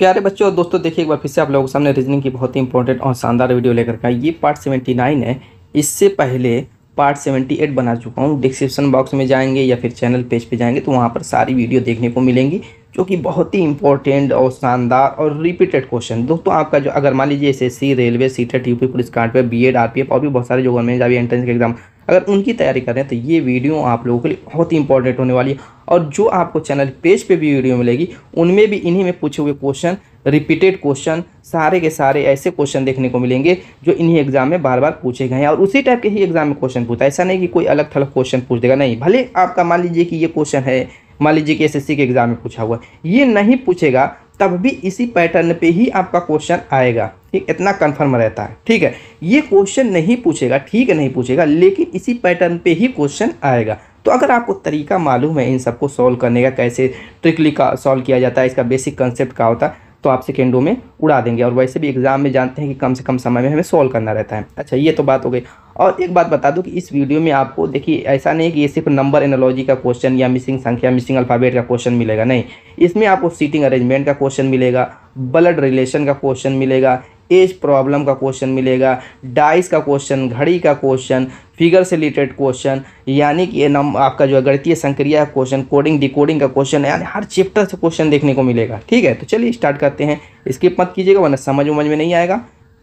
प्यारे बच्चों और दोस्तों देखिए एक बार फिर से आप लोगों के सामने रीजनिंग की बहुत ही इंपॉर्टेंट और शानदार वीडियो लेकर का ये पार्ट सेवेंटी नाइन है इससे पहले पार्ट सेवेंटी एट बना चुका हूँ डिस्क्रिप्शन बॉक्स में जाएंगे या फिर चैनल पेज पे जाएंगे तो वहाँ पर सारी वीडियो देखने को मिलेंगी जो कि बहुत ही इंपॉर्टेंट और शानदार और रिपीटेड क्वेश्चन दोस्तों आपका जो अगर मान लीजिए S S C railway C U P police card पे B Ed R P F और भी बहुत सारे जो गवर्नमेंट अभी एंट्रेंस के एग्जाम अगर उनकी तैयारी कर रहे हैं तो ये वीडियो आप लोगों के लिए बहुत ही इंपॉर्टेंट होने वाली है और जो आपको चैनल पेज पे भी वीडियो मिलेगी उनमें भी इन्हीं में पूछे हुए क्वेश्चन रिपीटेड क्वेश्चन सारे के सारे ऐसे क्वेश्चन देखने को मिलेंगे जो इन्हीं एग्जाम में बार बार पूछे गए हैं और उसी टाइप के ही एग्जाम में क्वेश्चन पूछता है ऐसा नहीं कि कोई अलग थलग क्वेश्चन पूछ देगा नहीं भले आपका मान लीजिए कि ये क्वेश्चन है मान लीजिए कि एसएससी के एग्ज़ाम में पूछा हुआ ये नहीं पूछेगा तब भी इसी पैटर्न पे ही आपका क्वेश्चन आएगा ठीक इतना कन्फर्म रहता है ठीक है ये क्वेश्चन नहीं पूछेगा ठीक नहीं पूछेगा लेकिन इसी पैटर्न पे ही क्वेश्चन आएगा तो अगर आपको तरीका मालूम है इन सबको सॉल्व करने का कैसे ट्रिकली का सॉल्व किया जाता है इसका बेसिक कंसेप्ट का होता है तो आप सेकेंडों में उड़ा देंगे और वैसे भी एग्ज़ाम में जानते हैं कि कम से कम समय में हमें सॉल्व करना रहता है अच्छा ये तो बात हो गई और एक बात बता दूं कि इस वीडियो में आपको देखिए ऐसा नहीं कि ये सिर्फ नंबर एनोलॉजी का क्वेश्चन या मिसिंग संख्या मिसिंग अल्फ़ाबेट का क्वेश्चन मिलेगा नहीं इसमें आपको सीटिंग अरेंजमेंट का क्वेश्चन मिलेगा ब्लड रिलेशन का क्वेश्चन मिलेगा एज प्रॉब्लम का क्वेश्चन मिलेगा डाइस का क्वेश्चन घड़ी का क्वेश्चन फिगर से रिलेटेड क्वेश्चन यानी कि ये नम आपका जो है गणितीय संक्रिया क्वेश्चन कोडिंग डिकोडिंग का क्वेश्चन यानी हर चैप्टर से क्वेश्चन देखने को मिलेगा ठीक है तो चलिए स्टार्ट करते हैं स्किप मत कीजिएगा वरना समझ उमझ में नहीं आएगा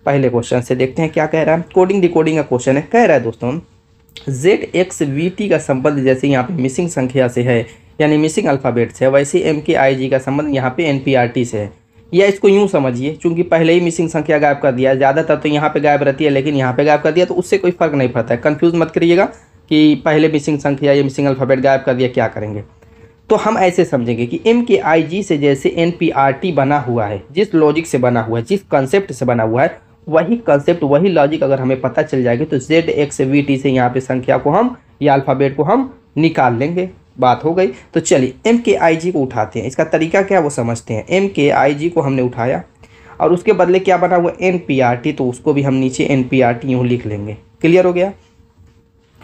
पहले क्वेश्चन से देखते हैं क्या कह रहा है कोडिंग डिकोडिंग का क्वेश्चन है कह रहा है दोस्तों जेड एक्स वी टी का संबंध जैसे यहाँ पे मिसिंग संख्या से है यानी मिसिंग अल्फ़ाबेट से है वैसे एम के आई जी का संबंध यहाँ पे एन पी आर टी से है या इसको यूँ समझिए क्योंकि पहले ही मिसिंग संख्या गायब कर दिया ज़्यादातर तो यहाँ पे गायब रहती है लेकिन यहाँ पे गायब कर दिया तो उससे कोई फ़र्क नहीं पड़ता है कन्फ्यूज़ मत करिएगा कि पहले मिसिंग संख्या या मिसिंग अल्फ़ाबेट गायब कर दिया क्या करेंगे तो हम ऐसे समझेंगे कि एम के आई जी से जैसे एन पी आर टी बना हुआ है जिस लॉजिक से बना हुआ है जिस कंसेप्ट से बना हुआ है वही कंसेप्ट वही लॉजिक अगर हमें पता चल जाएगी तो जेड एक्स वी टी से यहाँ पे संख्या को हम या अल्फ़ाबेट को हम निकाल लेंगे बात हो गई तो चलिए एम के आई जी को उठाते हैं इसका तरीका क्या है वो समझते हैं एम के आई जी को हमने उठाया और उसके बदले क्या बना हुआ एन पी आर टी तो उसको भी हम नीचे एन पी आर टी यूँ लिख लेंगे क्लियर हो गया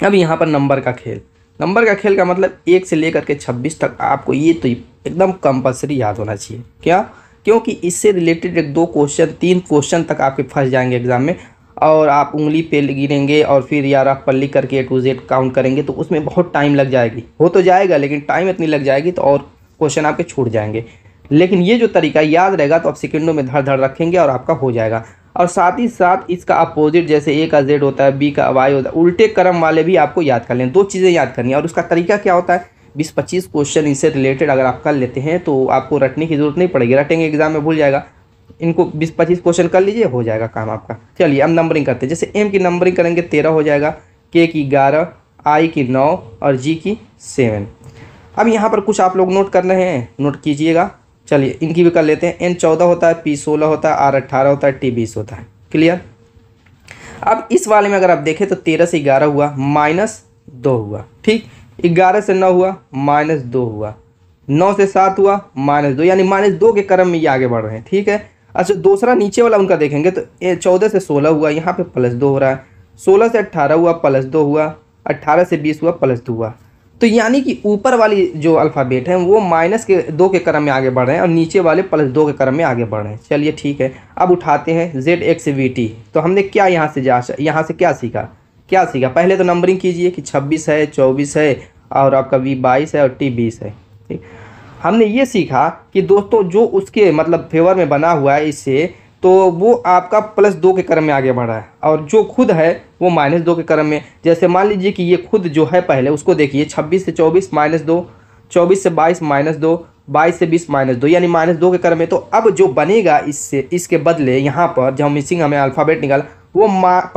अब यहाँ पर नंबर का खेल नंबर का खेल का मतलब एक से लेकर के छब्बीस तक आपको ये तो एकदम कंपलसरी याद होना चाहिए क्या क्योंकि इससे रिलेटेड एक दो क्वेश्चन तीन क्वेश्चन तक आपके फंस जाएंगे एग्जाम में और आप उंगली पे गिरेंगे और फिर यार आप पल्ली करके ए टू जेड काउंट करेंगे तो उसमें बहुत टाइम लग जाएगी हो तो जाएगा लेकिन टाइम इतनी लग जाएगी तो और क्वेश्चन आपके छूट जाएंगे लेकिन ये जो तरीका याद रहेगा तो आप सेकेंडों में धड़ धड़ रखेंगे और आपका हो जाएगा और साथ ही साथ इसका अपोजिट जैसे ए का जेड होता है बी का वाई होता है उल्टे क्रम वाले भी आपको याद कर लें दो चीज़ें याद करनी है और उसका तरीका क्या होता है बीस पच्चीस क्वेश्चन इससे रिलेटेड अगर आप कर लेते हैं तो आपको रटने की जरूरत नहीं पड़ेगी रटेंगे एग्जाम में भूल जाएगा इनको बीस पच्चीस क्वेश्चन कर लीजिए हो जाएगा काम आपका चलिए अब नंबरिंग करते हैं जैसे एम की नंबरिंग करेंगे तेरह हो जाएगा के की ग्यारह आई की नौ और जी की सेवन अब यहाँ पर कुछ आप लोग नोट कर रहे हैं नोट कीजिएगा चलिए इनकी भी कर लेते हैं एन चौदह होता है पी सोलह होता है आर अट्ठारह होता है टी बीस होता है क्लियर अब इस वाले में अगर आप देखें तो तेरह से ग्यारह हुआ माइनस दो हुआ ठीक ग्यारह से नौ हुआ माइनस दो हुआ नौ से सात हुआ माइनस दो यानी माइनस दो के क्रम में ये आगे बढ़ रहे हैं ठीक है अच्छा दूसरा नीचे वाला उनका देखेंगे तो चौदह से सोलह हुआ यहाँ पे प्लस दो हो रहा है सोलह से अट्ठारह हुआ प्लस दो हुआ अट्ठारह से बीस हुआ प्लस दो हुआ तो यानी कि ऊपर वाली जो अल्फ़ाबेट है वो माइनस के दो के क्रम में आगे बढ़ रहे हैं और नीचे वाले प्लस दो के क्रम में आगे बढ़ रहे हैं चलिए ठीक है अब उठाते हैं जेड एक्स वी टी तो हमने क्या यहाँ से जा यहाँ से क्या सीखा क्या सीखा पहले तो नंबरिंग कीजिए कि छब्बीस है चौबीस है और आपका वी बाईस है और टी बीस है ठीक हमने ये सीखा कि दोस्तों जो उसके मतलब फेवर में बना हुआ है इससे तो वो आपका प्लस दो के क्रम में आगे बढ़ रहा है और जो खुद है वो माइनस दो के क्रम में जैसे मान लीजिए कि ये खुद जो है पहले उसको देखिए छब्बीस से चौबीस माइनस दो चौबीस से बाईस माइनस दो बाईस से बीस माइनस दो यानी माइनस दो के क्रम में तो अब जो बनेगा इससे इसके बदले यहाँ पर जब मिसिंग हमें अल्फ़ाबेट निकाला वो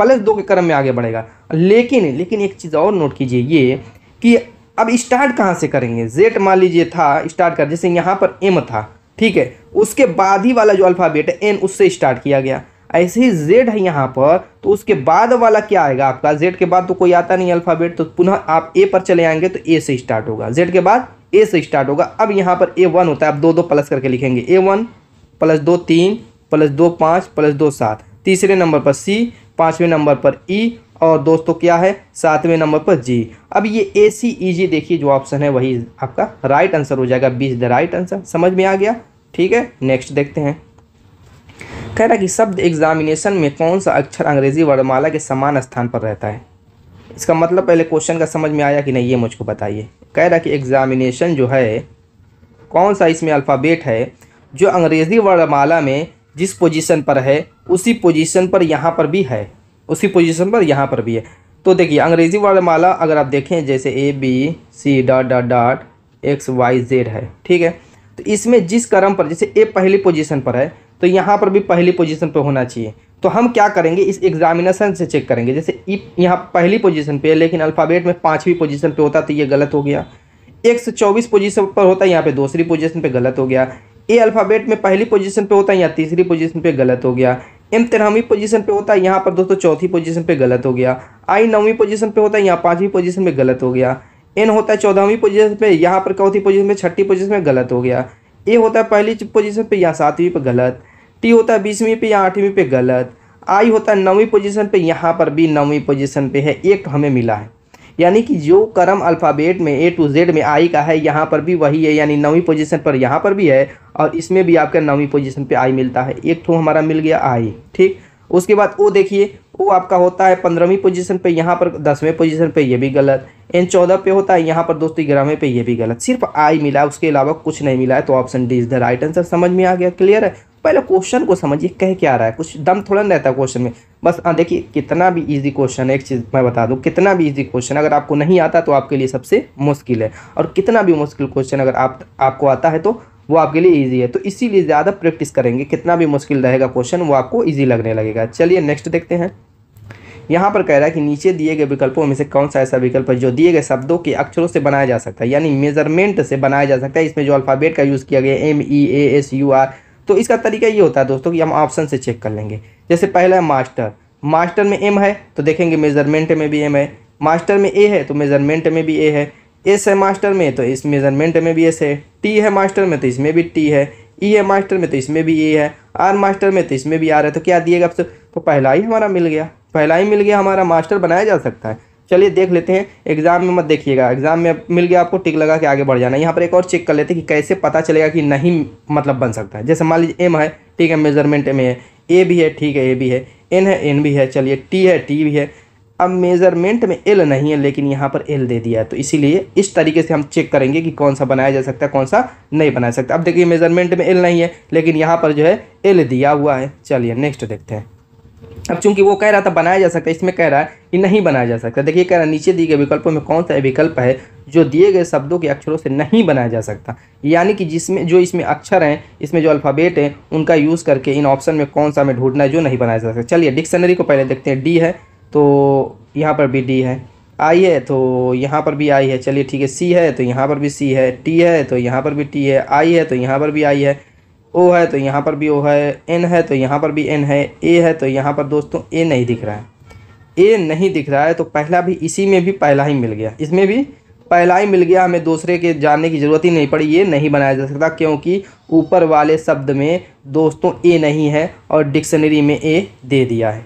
प्लस दो के क्रम में आगे बढ़ेगा लेकिन लेकिन एक चीज़ और नोट कीजिए ये कि अब स्टार्ट कहाँ से करेंगे जेड मान लीजिए था स्टार्ट कर जैसे यहाँ पर एम था ठीक है उसके बाद ही वाला जो अल्फ़ाबेट है एन उससे स्टार्ट किया गया ऐसे ही जेड है यहाँ पर तो उसके बाद वाला क्या आएगा आपका जेड के बाद तो कोई आता नहीं अल्फ़ाबेट तो पुनः आप ए पर चले आएंगे तो ए से स्टार्ट होगा जेड के बाद ए से स्टार्ट होगा अब यहाँ पर ए वन होता है आप दो दो प्लस करके लिखेंगे ए वन प्लस दो तीन प्लस दो पाँच प्लस दो सात तीसरे नंबर पर सी पाँचवें नंबर पर ई e, और दोस्तों क्या है सातवें नंबर पर जी अब ये ए सी ई जी देखिए जो ऑप्शन है वही आपका राइट आंसर हो जाएगा B is the right answer समझ में आ गया ठीक है नेक्स्ट देखते हैं कह रहा कि शब्द एग्जामिनेशन में कौन सा अक्षर अंग्रेजी वर्णमाला के समान स्थान पर रहता है इसका मतलब पहले क्वेश्चन का समझ में आया कि नहीं ये मुझको बताइए कह रहा कि एग्जामिनेशन जो है कौन सा इसमें अल्फ़ाबेट है जो अंग्रेज़ी वर्णमाला में जिस पोजीशन पर है उसी पोजीशन पर यहाँ पर भी है उसी पोजीशन पर यहाँ पर भी है तो देखिए अंग्रेजी वर्णमाला अगर आप देखें जैसे A B C dot dot dot X Y Z है ठीक है तो इसमें जिस क्रम पर जैसे ए पहली पोजीशन पर है तो यहाँ पर भी पहली पोजीशन पर होना चाहिए तो हम क्या करेंगे इस एग्जामिनेशन से चेक करेंगे जैसे ई e, यहाँ पहली पोजीशन पे है लेकिन अल्फ़ाबेट में पाँचवीं पोजीशन पे होता तो ये गलत हो गया एक सौ चौबीस पोजीशन पर होता है यहाँ पे दूसरी पोजीशन पे गलत हो गया ए अल्फ़ाबेट में पहली पोजीशन पे होता है यहाँ तीसरी पोजीशन पे गलत हो गया एम तेरहवीं पोजीशन पे होता है यहाँ पर दोस्तों चौथी पोजीशन पे गलत हो गया आई नौवीं पोजीशन पे होता है यहाँ पाँचवीं पोजीशन पे गलत हो गया एन होता है चौदहवीं पोजीशन पे यहाँ पर चौथी पोजीशन पे छठी पोजीशन पे गलत हो गया ए होता है पहली पोजीशन पे यहाँ सातवीं पे गलत टी होता है बीसवीं पे यहाँ आठवीं पे गलत आई होता है नौवीं पोजिशन पर यहाँ पर भी नौवीं पोजिशन पर है एक हमें मिला है यानी कि जो क्रम अल्फ़ाबेट में ए टू जेड में आई का है यहाँ पर भी वही है यानी नौवीं पोजीशन पर यहाँ पर भी है और इसमें भी आपका नौवीं पोजीशन पे आई मिलता है एक ठो हमारा मिल गया आई ठीक उसके बाद ओ देखिए ओ आपका होता है पंद्रहवीं पोजीशन पे यहाँ पर दसवें पोजीशन पे ये भी गलत एन चौदह पे होता है यहाँ पर दोस्तों ग्यारहवें पे ये भी गलत सिर्फ आई मिला उसके अलावा कुछ नहीं मिला है तो option D is the right answer समझ में आ गया क्लियर है पहले क्वेश्चन को समझिए कह क्या रहा है कुछ दम थोड़ा रहता है क्वेश्चन में बस हाँ देखिए कितना भी इजी क्वेश्चन है एक चीज़ मैं बता दूँ कितना भी इजी क्वेश्चन अगर आपको नहीं आता तो आपके लिए सबसे मुश्किल है और कितना भी मुश्किल क्वेश्चन अगर आप आपको आता है तो वो आपके लिए ईजी है तो इसीलिए ज़्यादा प्रैक्टिस करेंगे कितना भी मुश्किल रहेगा क्वेश्चन वो आपको ईजी लगने लगेगा चलिए नेक्स्ट देखते हैं यहाँ पर कह रहा है कि नीचे दिए गए विकल्पों में से कौन सा ऐसा विकल्प है जो दिए गए शब्दों के अक्षरों से बनाया जा सकता है यानी मेजरमेंट से बनाया जा सकता है इसमें जो अल्फ़ाबेट का यूज़ किया गया M E A S U R तो इसका तरीका ये होता है दोस्तों कि हम ऑप्शन से चेक कर लेंगे जैसे पहला है मास्टर मास्टर में एम है तो देखेंगे मेजरमेंट में भी एम है मास्टर में ए है तो मेजरमेंट में भी ए है एस है मास्टर में तो इस मेजरमेंट में भी एस है टी है मास्टर में तो इसमें भी टी है ई e है मास्टर में तो इसमें भी ए है आर मास्टर में तो इसमें भी आर है तो क्या दिएगा आपसे तो पहला ही हमारा मिल गया पहला ही मिल गया हमारा मास्टर बनाया जा सकता है चलिए देख लेते हैं एग्ज़ाम में मत देखिएगा एग्ज़ाम में मिल गया आपको टिक लगा के आगे बढ़ जाना यहाँ पर एक और चेक कर लेते हैं कि कैसे पता चलेगा कि नहीं मतलब बन सकता है जैसे मान लीजिए एम है ठीक है मेजरमेंट में है ए भी है ठीक है ए भी है एन है एन भी है चलिए टी है टी भी है अब मेज़रमेंट में एल नहीं है लेकिन यहाँ पर एल दे दिया है तो इसीलिए इस तरीके से हम चेक करेंगे कि कौन सा बनाया जा सकता है कौन सा नहीं बनाया सकता अब देखिए मेज़रमेंट में एल नहीं है लेकिन यहाँ पर जो है एल दिया हुआ है चलिए नेक्स्ट देखते हैं अब चूंकि वो कह रहा था बनाया जा सकता है इसमें कह रहा है कि नहीं बनाया जा सकता देखिए कह रहा है नीचे दिए गए विकल्पों में कौन सा विकल्प है जो दिए गए शब्दों के अक्षरों से नहीं बनाया जा सकता यानी कि जिसमें जो इसमें अक्षर हैं इसमें जो अल्फ़ाबेट हैं उनका यूज़ करके इन ऑप्शन में कौन सा हमें ढूंढना है जो नहीं बनाया जा सकता चलिए डिक्शनरी को पहले देखते हैं डी है तो यहाँ पर भी डी है आई है तो यहाँ पर भी आई है चलिए ठीक है सी है तो यहाँ पर भी सी है टी है तो यहाँ पर भी टी है आई है तो यहाँ पर भी आई है ओ है तो यहाँ पर भी ओ है एन है तो यहाँ पर भी एन है ए है तो यहाँ पर दोस्तों ए नहीं दिख रहा है ए नहीं दिख रहा है तो पहला भी इसी में भी पहला ही मिल गया इसमें भी पहला ही मिल गया हमें दूसरे के जानने की ज़रूरत ही नहीं पड़ी ये नहीं बनाया जा सकता क्योंकि ऊपर वाले शब्द में दोस्तों ए नहीं है और डिक्शनरी में ए दे दिया है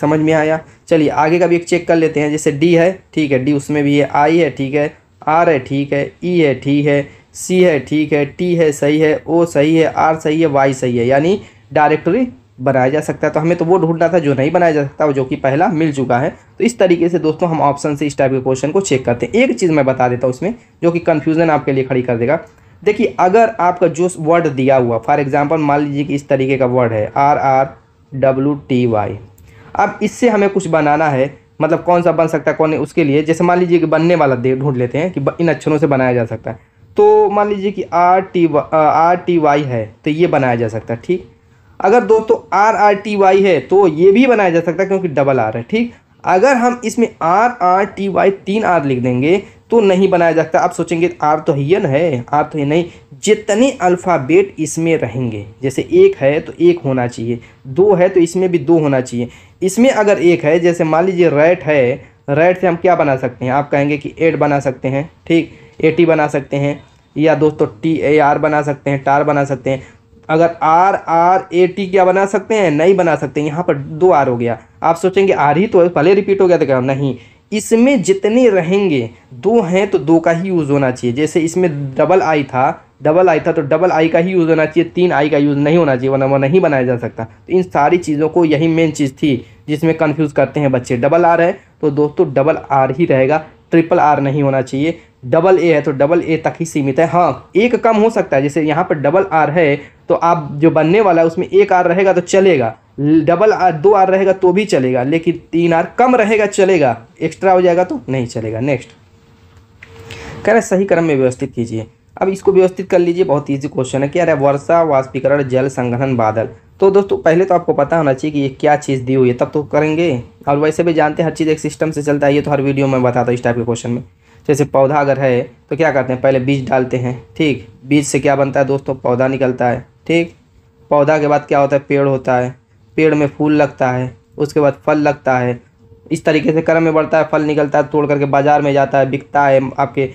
समझ में आया चलिए आगे का भी एक चेक कर लेते हैं जैसे डी है ठीक है डी उसमें भी है आई है ठीक है आर है ठीक है ई है ठीक है सी है ठीक है टी है सही है ओ सही है आर सही है वाई सही है यानी डायरेक्टरी बनाया जा सकता है तो हमें तो वो ढूंढना था जो नहीं बनाया जा सकता जो कि पहला मिल चुका है तो इस तरीके से दोस्तों हम ऑप्शन से इस टाइप के क्वेश्चन को चेक करते हैं एक चीज़ मैं बता देता हूँ इसमें जो कि कन्फ्यूज़न आपके लिए खड़ी कर देगा देखिए अगर आपका जो वर्ड दिया हुआ फॉर एग्जाम्पल मान लीजिए कि इस तरीके का वर्ड है R R W T Y अब इससे हमें कुछ बनाना है मतलब कौन सा बन सकता है कौन है उसके लिए जैसे मान लीजिए कि बनने वाला दे ढूंढ लेते हैं कि इन अक्षरों से बनाया जा सकता है तो मान लीजिए कि R T R T Y है तो ये बनाया जा सकता है ठीक अगर दोस्तों आर आर टी वाई है तो ये भी बनाया जा सकता है क्योंकि डबल आर है ठीक अगर हम इसमें आर आर टी वाई तीन आर लिख देंगे तो नहीं बनाया जा सकता आप सोचेंगे आर तो ही है आर तो ही नहीं जितने अल्फ़ाबेट इसमें रहेंगे जैसे एक है तो एक होना चाहिए दो है तो इसमें भी दो होना चाहिए इसमें अगर एक है जैसे मान लीजिए रेट है रेट से हम क्या बना सकते हैं आप कहेंगे कि एट बना सकते हैं ठीक ए टी बना सकते हैं या दोस्तों टी ए आर बना सकते हैं टार बना सकते हैं अगर आर आर ए टी क्या बना सकते हैं नहीं बना सकते यहाँ पर दो आर हो गया आप सोचेंगे आर ही तो पहले रिपीट हो गया था क्या नहीं इसमें जितने रहेंगे दो हैं तो दो का ही यूज़ होना चाहिए जैसे इसमें डबल आई था डबल आई था तो डबल आई का ही यूज़ होना चाहिए तीन आई का यूज़ नहीं होना चाहिए वरना वो नहीं बनाया जा सकता तो इन सारी चीज़ों को यही मेन चीज़ थी जिसमें कन्फ्यूज़ करते हैं बच्चे डबल आर है तो दोस्तों डबल आर ही रहेगा ट्रिपल आर नहीं होना चाहिए डबल ए है तो डबल ए तक ही सीमित है हाँ एक कम हो सकता है जैसे यहाँ पर डबल आर है तो आप जो बनने वाला है उसमें एक आर रहेगा तो चलेगा डबल आर दो आर रहेगा तो भी चलेगा लेकिन तीन आर कम रहेगा चलेगा एक्स्ट्रा हो जाएगा तो नहीं चलेगा नेक्स्ट कह रहे सही क्रम में व्यवस्थित कीजिए अब इसको व्यवस्थित कर लीजिए बहुत ईजी क्वेश्चन है कि अरे वर्षा वाष्पीकरण जल संगठन बादल तो दोस्तों पहले तो आपको पता होना चाहिए कि ये क्या चीज़ दी हुई है तब तो करेंगे और वैसे भी जानते हैं हर चीज़ एक सिस्टम से चलता है ये तो हर वीडियो में बताता हूँ इस टाइप के क्वेश्चन में जैसे पौधा अगर है तो क्या करते हैं पहले बीज डालते हैं ठीक बीज से क्या बनता है दोस्तों पौधा निकलता है ठीक पौधा के बाद क्या होता है पेड़ होता है पेड़ में फूल लगता है उसके बाद फल लगता है इस तरीके से क्रम में बढ़ता है फल निकलता है तोड़ करके बाज़ार में जाता है बिकता है आपके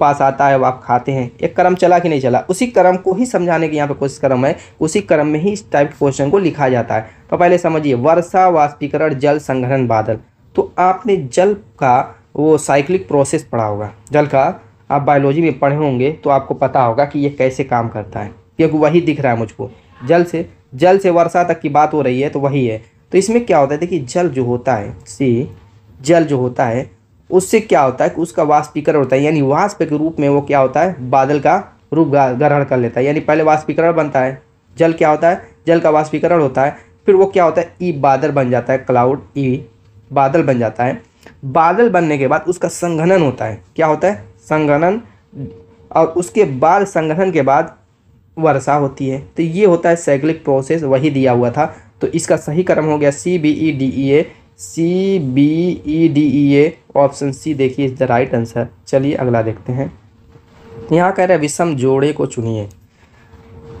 पास आता है वो आप खाते हैं एक क्रम चला कि नहीं चला उसी क्रम को ही समझाने की यहाँ पर कोशिश क्रम है उसी क्रम में ही इस टाइप के क्वेश्चन को लिखा जाता है तो पहले समझिए वर्षा वाष्पीकरण जल संग्रहण बादल तो आपने जल का वो साइक्लिक प्रोसेस पढ़ा होगा जल का आप बायोलॉजी में पढ़े होंगे तो आपको पता होगा कि ये कैसे काम करता है क्योंकि वही दिख रहा है मुझको जल से जल से वर्षा तक की बात हो रही है तो वही है तो इसमें क्या होता है देखिए जल जो होता है सी जल जो होता है उससे क्या होता है कि उसका वाष्पीकरण होता है यानी वाष्प के रूप में वो क्या होता है बादल का रूप ग्रहण कर लेता है यानी पहले वाष्पीकरण बनता है जल क्या होता है जल का वाष्पीकरण होता है फिर वो क्या होता है ई बादल बन जाता है क्लाउड ई e बादल बन जाता है बादल बनने के बाद उसका संघनन होता है क्या होता है संघनन और उसके बाद संघनन के बाद वर्षा होती है तो ये होता है साइक्लिक प्रोसेस वही दिया हुआ था तो इसका सही क्रम हो गया C B E D E A C B E D E A option C देखिए इज द राइट आंसर चलिए अगला देखते हैं यहाँ कह रहे हैं विषम जोड़े को चुनिए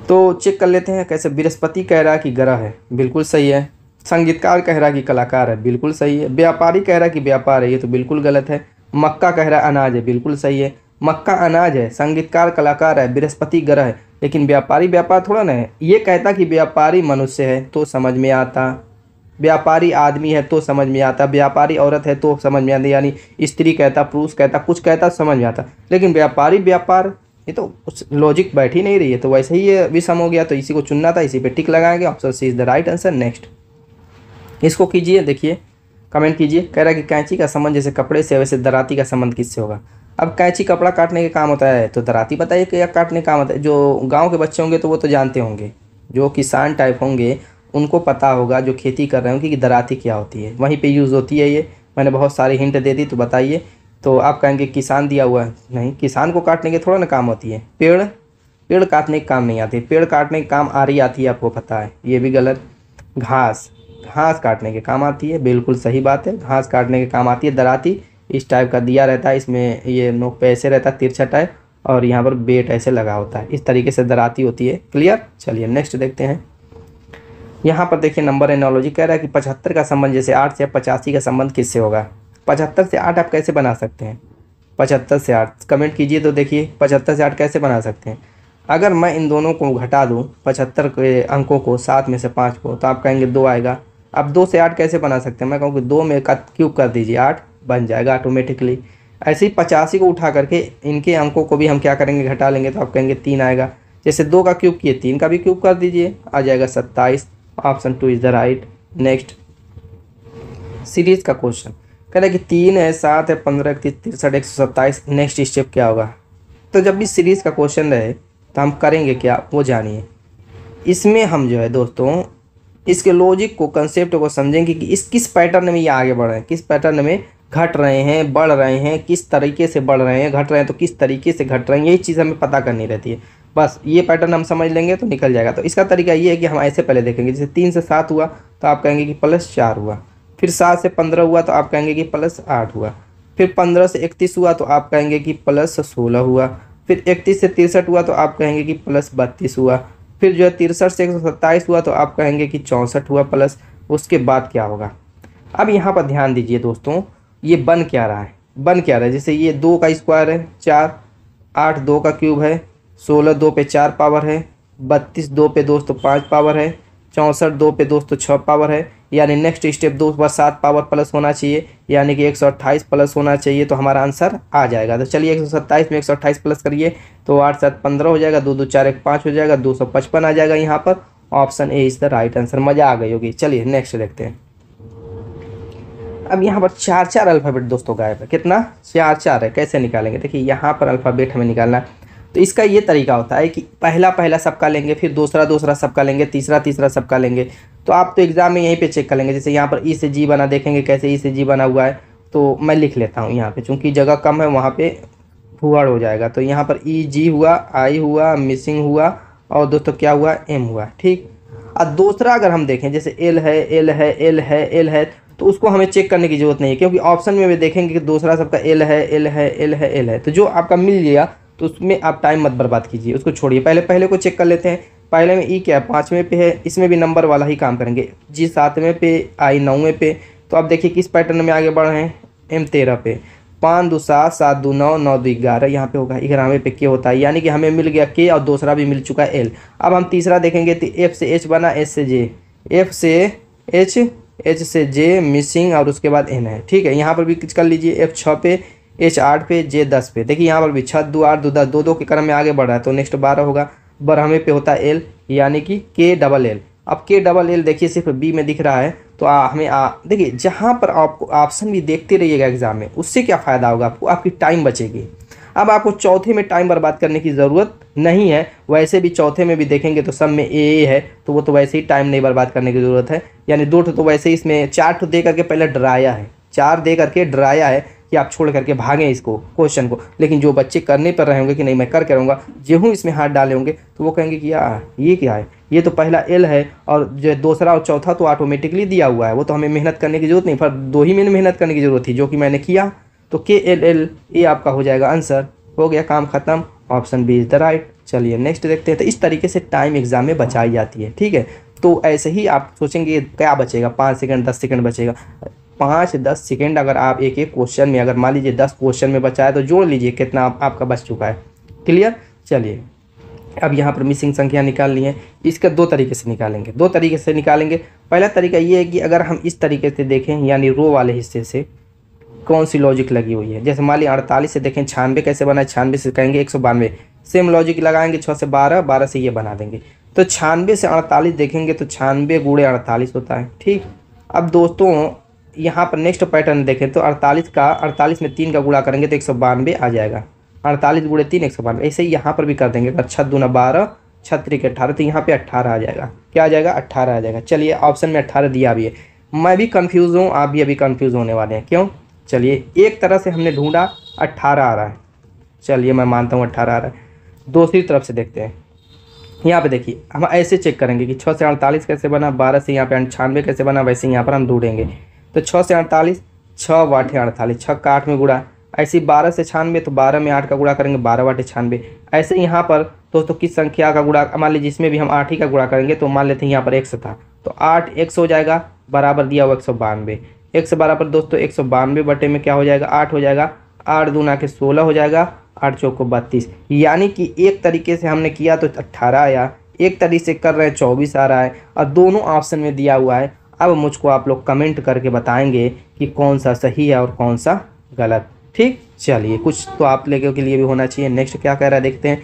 तो चेक कर लेते हैं कैसे बृहस्पति कह रहा कि ग्रह है बिल्कुल सही है संगीतकार कह रहा कि कलाकार है बिल्कुल सही है व्यापारी कह रहा कि व्यापार है ये तो बिल्कुल गलत है मक्का कह रहा अनाज है बिल्कुल सही है मक्का अनाज है संगीतकार कलाकार है बृहस्पति ग्रह है लेकिन व्यापारी व्यापार थोड़ा ना है ये कहता कि व्यापारी मनुष्य है तो समझ में आता व्यापारी आदमी है तो समझ में आता व्यापारी औरत है तो समझ में आता यानी स्त्री कहता पुरुष कहता कुछ कहता समझ में आता लेकिन व्यापारी व्यापार ये तो उस लॉजिक बैठ ही नहीं रही है तो वैसे ही ये विषम हो गया तो इसी को चुनना था इसी पे टिक लगाएंगे option C is the right answer next इसको कीजिए देखिए कमेंट कीजिए कह रहा है कि कैंची का संबंध जैसे कपड़े से वैसे दराती का संबंध किससे होगा अब कैंची कपड़ा काटने के काम होता है तो दराती बताइए कि काटने का काम होता है जो गाँव के बच्चे होंगे तो वो तो जानते होंगे जो किसान टाइप होंगे उनको पता होगा जो खेती कर रहे होंगे कि दराती क्या होती है वहीं पे यूज़ होती है ये मैंने बहुत सारे हिंट दे दी तो बताइए तो आप कहेंगे किसान दिया हुआ है नहीं किसान को काटने के थोड़ा ना काम होती है पेड़ पेड़ काटने के काम नहीं आते पेड़ काटने के काम आ रही आती है आपको पता है ये भी गलत घास घास काटने के काम आती है बिल्कुल सही बात है घास काटने के काम आती है दराती इस टाइप का दिया रहता है इसमें ये नोक पे ऐसे रहता है तिरछा टाइप और यहाँ पर बेट ऐसे लगा होता है इस तरीके से दराती होती है क्लियर चलिए नेक्स्ट देखते हैं यहाँ पर देखिए नंबर एनोलॉजी कह रहा है कि पचहत्तर का संबंध जैसे आठ से पचासी का संबंध किससे होगा पचहत्तर से आठ आप कैसे बना सकते हैं पचहत्तर से आठ कमेंट कीजिए तो देखिए पचहत्तर से आठ कैसे बना सकते हैं अगर मैं इन दोनों को घटा दूँ पचहत्तर के अंकों को सात में से पाँच को तो आप कहेंगे दो आएगा अब दो से आठ कैसे बना सकते हैं मैं कहूँगी दो में क्यूब कर दीजिए आठ बन जाएगा ऑटोमेटिकली ऐसे ही पचासी को उठा करके इनके अंकों को भी हम क्या करेंगे घटा लेंगे तो आप कहेंगे तीन आएगा जैसे दो का क्यूब किए तीन का भी क्यूब कर दीजिए आ जाएगा सत्ताईस option two is the right next series का क्वेश्चन कह रहे कि तीन है सात है पंद्रह इकतीस तिरसठ एक सौ सत्ताईस नेक्स्ट स्टेप क्या होगा तो जब भी सीरीज़ का क्वेश्चन रहे तो हम करेंगे क्या वो जानिए इसमें हम जो है दोस्तों इसके लॉजिक को कंसेप्ट को समझेंगे कि इस किस पैटर्न में ये आगे बढ़ रहे हैं किस पैटर्न में घट रहे हैं बढ़ रहे हैं किस तरीके से बढ़ रहे हैं घट रहे हैं तो किस तरीके से घट रहे हैं यही चीज़ हमें पता करनी रहती है बस ये पैटर्न हम समझ लेंगे तो निकल जाएगा तो इसका तरीका ये है कि हम ऐसे पहले देखेंगे जैसे तीन से सात हुआ तो आप कहेंगे कि प्लस चार हुआ फिर सात से पंद्रह हुआ तो आप कहेंगे कि प्लस आठ हुआ फिर पंद्रह से इकतीस हुआ तो आप कहेंगे कि प्लस सोलह हुआ फिर इकतीस से तिरसठ हुआ तो आप कहेंगे कि प्लस बत्तीस हुआ फिर जो है तिरसठ से एक हुआ तो आप कहेंगे कि चौंसठ हुआ प्लस उसके बाद क्या होगा अब यहाँ पर ध्यान दीजिए दोस्तों ये बन क्या रहा है बन क्या रहा है जैसे ये दो का स्क्वायर है चार आठ दो का क्यूब है सोलह दो पे चार पावर है बत्तीस दो पे दोस्तों पाँच पावर है चौंसठ दो पे दोस्तों छः पावर है यानी नेक्स्ट स्टेप दो पर सात पावर प्लस होना चाहिए यानी कि एक सौ अट्ठाईस प्लस होना चाहिए तो हमारा आंसर आ जाएगा तो चलिए एक सौ सत्ताईस में एक सौ अट्ठाईस प्लस करिए तो आठ सात पंद्रह हो जाएगा दो दो चार एक पाँच हो जाएगा दो सौ पचपन आ जाएगा यहाँ पर option A is the right answer मज़ा आ गई होगी चलिए नेक्स्ट देखते हैं अब यहाँ पर चार चार अल्फ़ाबेट दोस्तों गायब है कितना चार चार है कैसे निकालेंगे देखिए यहाँ पर अल्फ़ाबेट हमें निकालना है तो इसका ये तरीका होता है कि पहला पहला सबका लेंगे फिर दूसरा दूसरा सबका लेंगे तीसरा तीसरा सबका लेंगे तो आप तो एग्ज़ाम में यहीं पे चेक कर लेंगे जैसे यहाँ पर ई e से जी बना देखेंगे कैसे ई e से जी बना हुआ है तो मैं लिख लेता हूँ यहाँ पे चूँकि जगह कम है वहाँ पर फुहड़ हो जाएगा तो यहाँ पर ई e, जी हुआ आई हुआ मिसिंग हुआ और दोस्तों क्या हुआ एम हुआ ठीक और दूसरा अगर हम देखें जैसे एल है एल है एल है एल है तो उसको हमें चेक करने की ज़रूरत नहीं है क्योंकि ऑप्शन में भी देखेंगे कि दूसरा सबका एल है एल है एल है एल है तो जो आपका मिल गया तो उसमें आप टाइम मत बर्बाद कीजिए उसको छोड़िए पहले पहले को चेक कर लेते हैं पहले में ई e क्या है पाँचवें पे है इसमें भी नंबर वाला ही काम करेंगे जी सातवें पे आई नौवें पे तो आप देखिए किस पैटर्न में आगे बढ़ रहे हैं एम तेरह पे पाँच दो सात सात दो नौ नौ दो ग्यारह यहाँ पे होगा ग्यारहवें पे के होता है यानी कि हमें मिल गया के और दूसरा भी मिल चुका है एल अब हम तीसरा देखेंगे तो एफ से एच बना एच से जे एफ से एच एच से जे मिसिंग और उसके बाद एन है ठीक है यहाँ पर भी कर लीजिए एफ छः पे एच आठ पे जे दस पे देखिए यहाँ पर भी छत दो आठ दो दस दो दो के क्रम में आगे बढ़ रहा है तो नेक्स्ट बारह होगा बारहवें पे होता है एल यानी कि के डबल एल अब के डबल एल देखिए सिर्फ बी में दिख रहा है तो आ, हमें आ देखिए जहाँ पर आपको ऑप्शन भी देखते रहिएगा एग्ज़ाम में उससे क्या फ़ायदा होगा आपको आपकी टाइम बचेगी अब आपको चौथे में टाइम बर्बाद करने की ज़रूरत नहीं है वैसे भी चौथे में भी देखेंगे तो सब में ए ए है तो वो तो वैसे ही टाइम नहीं बर्बाद करने की ज़रूरत है यानी दो तो वैसे ही इसमें चार तो दे करके पहले डराया है चार दे करके डराया है कि आप छोड़ करके भागें इसको क्वेश्चन को लेकिन जो बच्चे करने पर रहेंगे कि नहीं मैं कर करूँगा जेहूँ हूँ इसमें हाथ डाले होंगे तो वो कहेंगे कि यार ये क्या है ये तो पहला एल है और जो दूसरा और चौथा तो ऑटोमेटिकली दिया हुआ है वो तो हमें मेहनत करने की जरूरत नहीं पर दो ही मैंने मेहनत करने की ज़रूरत थी जो कि मैंने किया तो के एल एल ए आपका हो जाएगा आंसर हो गया काम ख़त्म option B is the right चलिए नेक्स्ट देखते हैं तो इस तरीके से टाइम एग्ज़ाम में बचाई जाती है ठीक है तो ऐसे ही आप सोचेंगे क्या बचेगा पाँच सेकंड दस सेकंड बचेगा पाँच दस सेकेंड अगर आप एक एक क्वेश्चन में अगर मान लीजिए दस क्वेश्चन में बचा है तो जोड़ लीजिए कितना आप, आपका बच चुका है क्लियर चलिए अब यहाँ पर मिसिंग संख्या निकालनी है इसका दो तरीके से निकालेंगे दो तरीके से निकालेंगे पहला तरीका ये है कि अगर हम इस तरीके से देखें यानी रो वाले हिस्से से कौन सी लॉजिक लगी हुई है जैसे मान ली अड़तालीस से देखें छियानवे कैसे बना है छानबे से कहेंगे एक सौ बानवे सेम लॉजिक लगाएंगे छः से बारह बारह से ये बना देंगे तो छानबे से अड़तालीस देखेंगे तो छानबे गुड़े अड़तालीस होता है ठीक अब दोस्तों यहाँ पर नेक्स्ट पैटर्न देखें तो अड़तालीस का अड़तालीस में तीन का गुड़ा करेंगे तो एक सौ बानवे आ जाएगा अड़तालीस गुड़े तीन एक सौ बानवे ऐसे ही यहाँ पर भी कर देंगे अगर छत दूना बारह छत के अट्ठारह तो यहाँ पे अट्ठारह आ जाएगा क्या आ जाएगा अट्ठारह आ जाएगा चलिए ऑप्शन में अट्ठारह दिया भी है मैं भी कन्फ्यूज़ हूँ आप भी अभी कन्फ्यूज़ होने वाले हैं क्यों चलिए एक तरह से हमने ढूंढा अट्ठारह आ रहा है चलिए मैं मानता हूँ अट्ठारह आ रहा है दूसरी तरफ से देखते हैं यहाँ पे देखिए हम ऐसे चेक करेंगे कि छः से अड़तालीस कैसे बना बारह से यहाँ पे अंठानवे कैसे बना वैसे यहाँ पर हम ढूंढेंगे तो छः से अड़तालीस छः बाटे अड़तालीस छः का आठ में गुड़ा ऐसे बारह से छानवे तो बारह में आठ का गुड़ा करेंगे बारह बाटे छानवे ऐसे यहाँ पर दोस्तों किस संख्या का गुड़ा मान लीजिए जिसमें भी हम आठ ही का गुड़ा करेंगे तो मान लेते हैं यहाँ पर एक था तो आठ एक हो जाएगा बराबर दिया हुआ एक सौ बानवे एक सौ बराबर दोस्तों एक सौ बानवे बटे में क्या हो जाएगा आठ हो जाएगा आठ दूना के सोलह हो जाएगा आठ चौको बत्तीस यानी कि एक तरीके से हमने किया तो अट्ठारह आया एक तरीके से कर रहे हैं चौबीस आ रहा है और दोनों ऑप्शन में दिया हुआ है अब मुझको आप लोग कमेंट करके बताएंगे कि कौन सा सही है और कौन सा गलत ठीक चलिए कुछ तो आप लोगों के लिए भी होना चाहिए नेक्स्ट क्या कह रहा है देखते हैं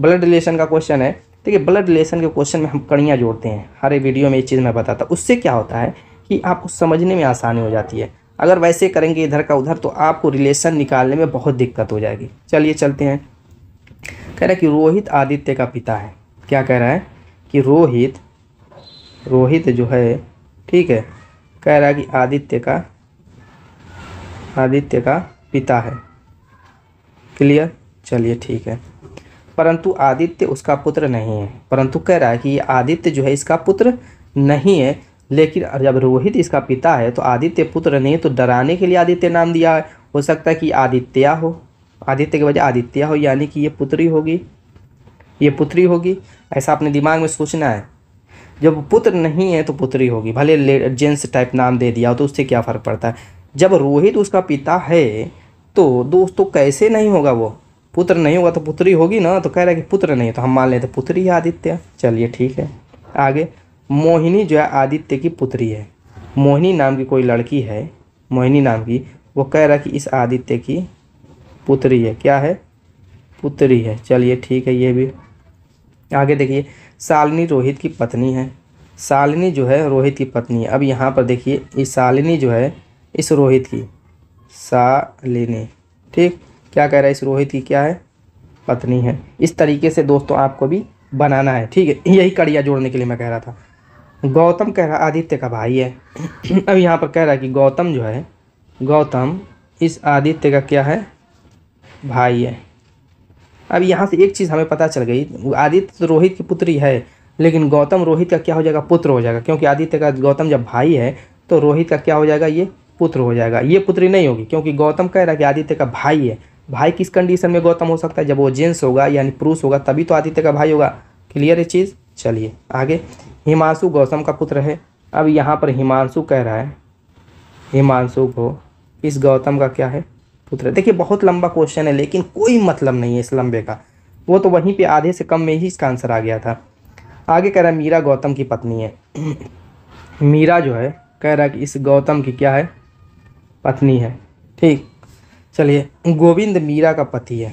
ब्लड रिलेशन का क्वेश्चन है देखिए ब्लड रिलेशन के क्वेश्चन में हम कड़ियाँ जोड़ते हैं हर वीडियो में ये चीज़ मैं बताता उससे क्या होता है कि आपको समझने में आसानी हो जाती है अगर वैसे करेंगे इधर का उधर तो आपको रिलेशन निकालने में बहुत दिक्कत हो जाएगी चलिए चलते हैं कह रहा है कि रोहित आदित्य का पिता है क्या कह रहा है कि रोहित रोहित जो है ठीक है कह रहा है कि आदित्य का आदित्य का पिता है क्लियर चलिए ठीक है परंतु आदित्य उसका पुत्र नहीं है परंतु कह रहा है कि आदित्य जो है इसका पुत्र नहीं है लेकिन जब रोहित इसका पिता है तो आदित्य पुत्र नहीं तो डराने के लिए आदित्य नाम दिया है हो सकता है कि आदित्या हो आदित्य के बजाय आदित्या हो यानी कि ये पुत्री होगी ये पुत्री होगी ऐसा अपने दिमाग में सोचना है जब पुत्र नहीं है तो पुत्री होगी भले जेंट्स टाइप नाम दे दिया तो उससे क्या फ़र्क पड़ता है जब रोहित उसका पिता है तो दोस्तों तो कैसे नहीं होगा वो पुत्र नहीं होगा तो पुत्री होगी ना तो कह रहा है कि पुत्र नहीं तो हम मान लेते पुत्री है आदित्य चलिए ठीक है आगे मोहिनी जो है आदित्य की पुत्री है मोहिनी नाम की कोई लड़की है मोहिनी नाम की वो कह रहा है कि इस आदित्य की पुत्री है क्या है पुत्री है चलिए ठीक है ये भी आगे देखिए शालिनी रोहित की पत्नी है शालिनी जो है रोहित की पत्नी है अब यहाँ पर देखिए इस शालिनी जो है इस रोहित की शालिनी ठीक क्या कह रहा है इस रोहित की क्या है पत्नी है इस तरीके से दोस्तों आपको भी बनाना है ठीक है यही कड़िया जोड़ने के लिए मैं कह रहा था गौतम कह रहा आदित्य का भाई है अब यहाँ पर कह रहा है कि गौतम जो है गौतम इस आदित्य का क्या है भाई है अब यहाँ से एक चीज़ हमें पता चल गई आदित्य तो रोहित की पुत्री है लेकिन गौतम रोहित का क्या हो जाएगा पुत्र हो जाएगा क्योंकि आदित्य का गौतम जब भाई है तो रोहित का क्या हो जाएगा ये पुत्र हो जाएगा ये पुत्री नहीं होगी क्योंकि गौतम कह रहा है कि आदित्य का भाई है भाई किस कंडीशन में गौतम हो सकता है जब वो जेंट्स होगा यानी पुरुष होगा तभी तो आदित्य का भाई होगा क्लियर है चीज़ चलिए आगे हिमांशु गौतम का पुत्र है अब यहाँ पर हिमांशु कह रहा है हिमांशु को इस गौतम का क्या है पुत्र देखिए बहुत लंबा क्वेश्चन है लेकिन कोई मतलब नहीं है इस लंबे का वो तो वहीं पे आधे से कम में ही इसका आंसर आ गया था आगे कह रहा है मीरा गौतम की पत्नी है मीरा जो है कह रहा है कि इस गौतम की क्या है पत्नी है ठीक चलिए गोविंद मीरा का पति है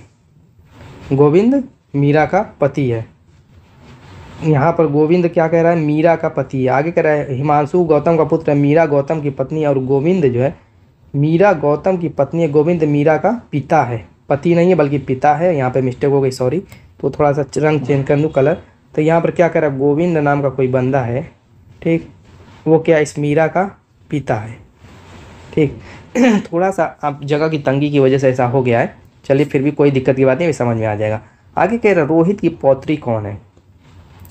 गोविंद मीरा का पति है यहाँ पर गोविंद क्या कह रहा है मीरा का पति है आगे कह रहा है हिमांशु गौतम का पुत्र है मीरा गौतम की पत्नी और गोविंद जो है मीरा गौतम की पत्नी है गोविंद मीरा का पिता है पति नहीं है बल्कि पिता है यहाँ पे मिस्टेक हो गई सॉरी तो थोड़ा सा रंग चेंज कर दूँ कलर तो यहाँ पर क्या कर रहा है गोविंद नाम का कोई बंदा है ठीक वो क्या इस मीरा का पिता है ठीक थोड़ा सा आप जगह की तंगी की वजह से ऐसा हो गया है चलिए फिर भी कोई दिक्कत की बात नहीं समझ में आ जाएगा आगे कह रहा रोहित की पौत्री कौन है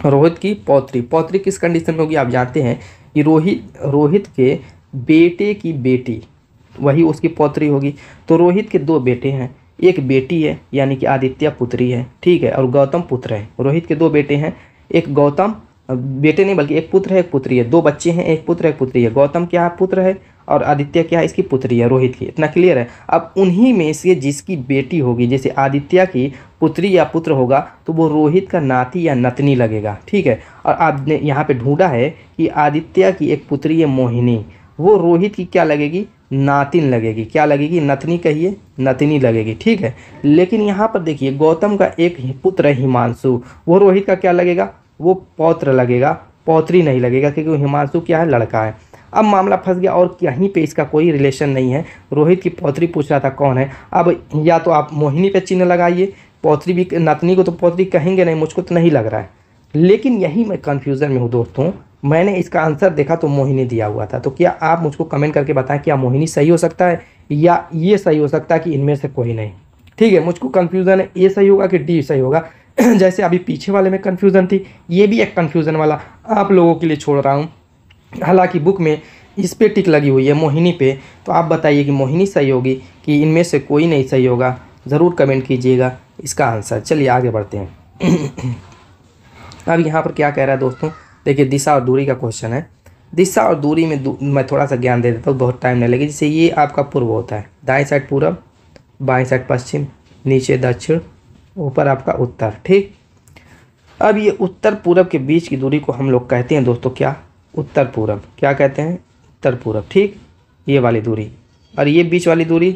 रोहित की पौत्री पौत्री किस कंडीशन में होगी आप जानते हैं कि रोहित रोहित के बेटे की बेटी वही उसकी पौत्री होगी तो रोहित के दो बेटे हैं एक बेटी है यानी कि आदित्य पुत्री है ठीक है और गौतम पुत्र है रोहित के दो बेटे हैं एक गौतम बेटे नहीं बल्कि एक पुत्र है एक पुत्री है दो बच्चे हैं एक पुत्र एक पुत्री है गौतम क्या पुत्र है और आदित्य क्या है इसकी पुत्री है रोहित की इतना क्लियर है अब उन्हीं में से जिसकी बेटी होगी जैसे आदित्य की पुत्री या पुत्र होगा तो वो रोहित का नाती या नतनी लगेगा ठीक है और आपने यहाँ पे ढूंढा है कि आदित्य की एक पुत्री है मोहिनी वो रोहित की क्या लगेगी नातिन लगेगी क्या लगेगी नथनी कहिए नतनी लगेगी ठीक है लेकिन यहाँ पर देखिए गौतम का एक पुत्र हिमांशु वो रोहित का क्या लगेगा वो पौत्र लगेगा पौत्री नहीं लगेगा क्योंकि हिमांशु क्या है लड़का है अब मामला फंस गया और कहीं पे इसका कोई रिलेशन नहीं है रोहित की पौत्री पूछ रहा था कौन है अब या तो आप मोहिनी पे चिन्ह लगाइए पौत्री भी नतनी को तो पौत्री कहेंगे नहीं मुझको तो नहीं लग रहा है लेकिन यही मैं कन्फ्यूज़न में हूँ दोस्तों मैंने इसका आंसर देखा तो मोहिनी दिया हुआ था तो क्या आप मुझको कमेंट करके बताएं क्या मोहिनी सही हो सकता है या ये सही हो सकता है कि इनमें से कोई नहीं ठीक है मुझको कन्फ्यूज़न है ए सही होगा कि डी सही होगा जैसे अभी पीछे वाले में कन्फ्यूज़न थी ये भी एक कन्फ्यूज़न वाला आप लोगों के लिए छोड़ रहा हूँ हालांकि बुक में इस पर टिक लगी हुई है मोहिनी पे तो आप बताइए कि मोहिनी सही होगी कि इनमें से कोई नहीं सही होगा ज़रूर कमेंट कीजिएगा इसका आंसर चलिए आगे बढ़ते हैं तो अब यहाँ पर क्या कह रहा है दोस्तों देखिए दिशा और दूरी का क्वेश्चन है दिशा और दूरी में दू, मैं थोड़ा सा ज्ञान दे देता हूँ बहुत टाइम नहीं लगेगा जैसे ये आपका पूर्व होता है दाएँ साइड पूर्व बाएँ साइड पश्चिम नीचे दक्षिण ऊपर आपका उत्तर ठीक अब ये उत्तर पूर्व के बीच की दूरी को हम लोग कहते हैं दोस्तों क्या उत्तर पूर्व क्या कहते हैं उत्तर पूर्व ठीक ये वाली दूरी और ये बीच वाली दूरी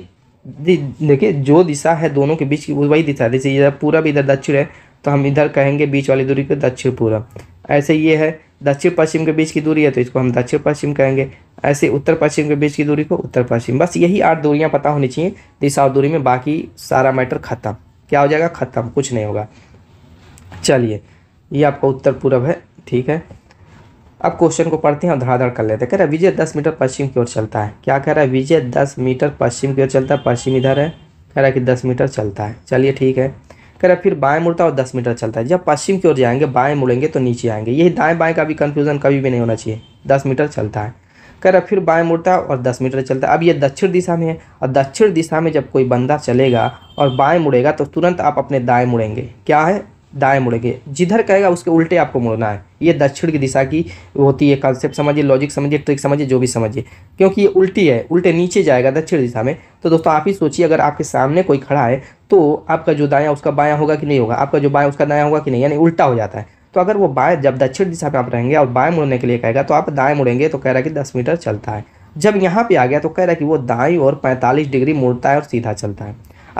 देखिए जो दिशा है दोनों के बीच की वही दिशा है जैसे पूर्व इधर दक्षिण है तो हम इधर कहेंगे बीच वाली दूरी को दक्षिण पूर्व ऐसे ये है दक्षिण पश्चिम के बीच की दूरी है तो इसको हम दक्षिण पश्चिम कहेंगे ऐसे उत्तर पश्चिम के बीच की दूरी को उत्तर पश्चिम बस यही आठ दूरियाँ पता होनी चाहिए दिशा और दूरी में बाकी सारा मैटर ख़त्म क्या हो जाएगा ख़त्म कुछ नहीं होगा चलिए ये आपका उत्तर पूर्व है ठीक है अब क्वेश्चन को पढ़ते हैं और धड़ाधड़ कर लेते हैं कह रहा है विजय दस मीटर पश्चिम की ओर चलता है क्या कह रहा है विजय दस मीटर पश्चिम की ओर चलता है पश्चिम इधर है कह रहा है कि दस मीटर चलता है चलिए ठीक है अगर फिर बाएँ मुड़ता और दस मीटर चलता है जब पश्चिम की ओर जाएंगे बाएँ मुड़ेंगे तो नीचे आएंगे यही दाएँ बाएँ का भी कन्फ्यूज़न कभी भी नहीं होना चाहिए दस मीटर चलता है कर फिर बाएँ मुड़ता और दस मीटर चलता है अब ये दक्षिण दिशा में है और दक्षिण दिशा में जब कोई बंदा चलेगा और बाएँ मुड़ेगा तो तुरंत आप अपने दाएँ मुड़ेंगे क्या है दाएं मुड़ेंगे जिधर कहेगा उसके उल्टे आपको मुड़ना है ये दक्षिण की दिशा की होती है कॉन्सेप्ट समझिए लॉजिक समझिए ट्रिक समझिए जो भी समझिए क्योंकि ये उल्टी है उल्टे नीचे जाएगा दक्षिण दिशा में तो दोस्तों आप ही सोचिए अगर आपके सामने कोई खड़ा है तो आपका जो दाया उसका बाया होगा कि नहीं होगा आपका जो बाया उसका दाया होगा कि नहीं यानी उल्टा हो जाता है तो अगर वो बाएँ जब दक्षिण दिशा में आप रहेंगे और बाएँ मुड़ने के लिए कहेगा तो आप दाएँ मुड़ेंगे तो कह रहा है कि दस मीटर चलता है जब यहाँ पर आ गया तो कह रहा है कि वो दाई और पैंतालीस डिग्री मुड़ता है और सीधा चलता है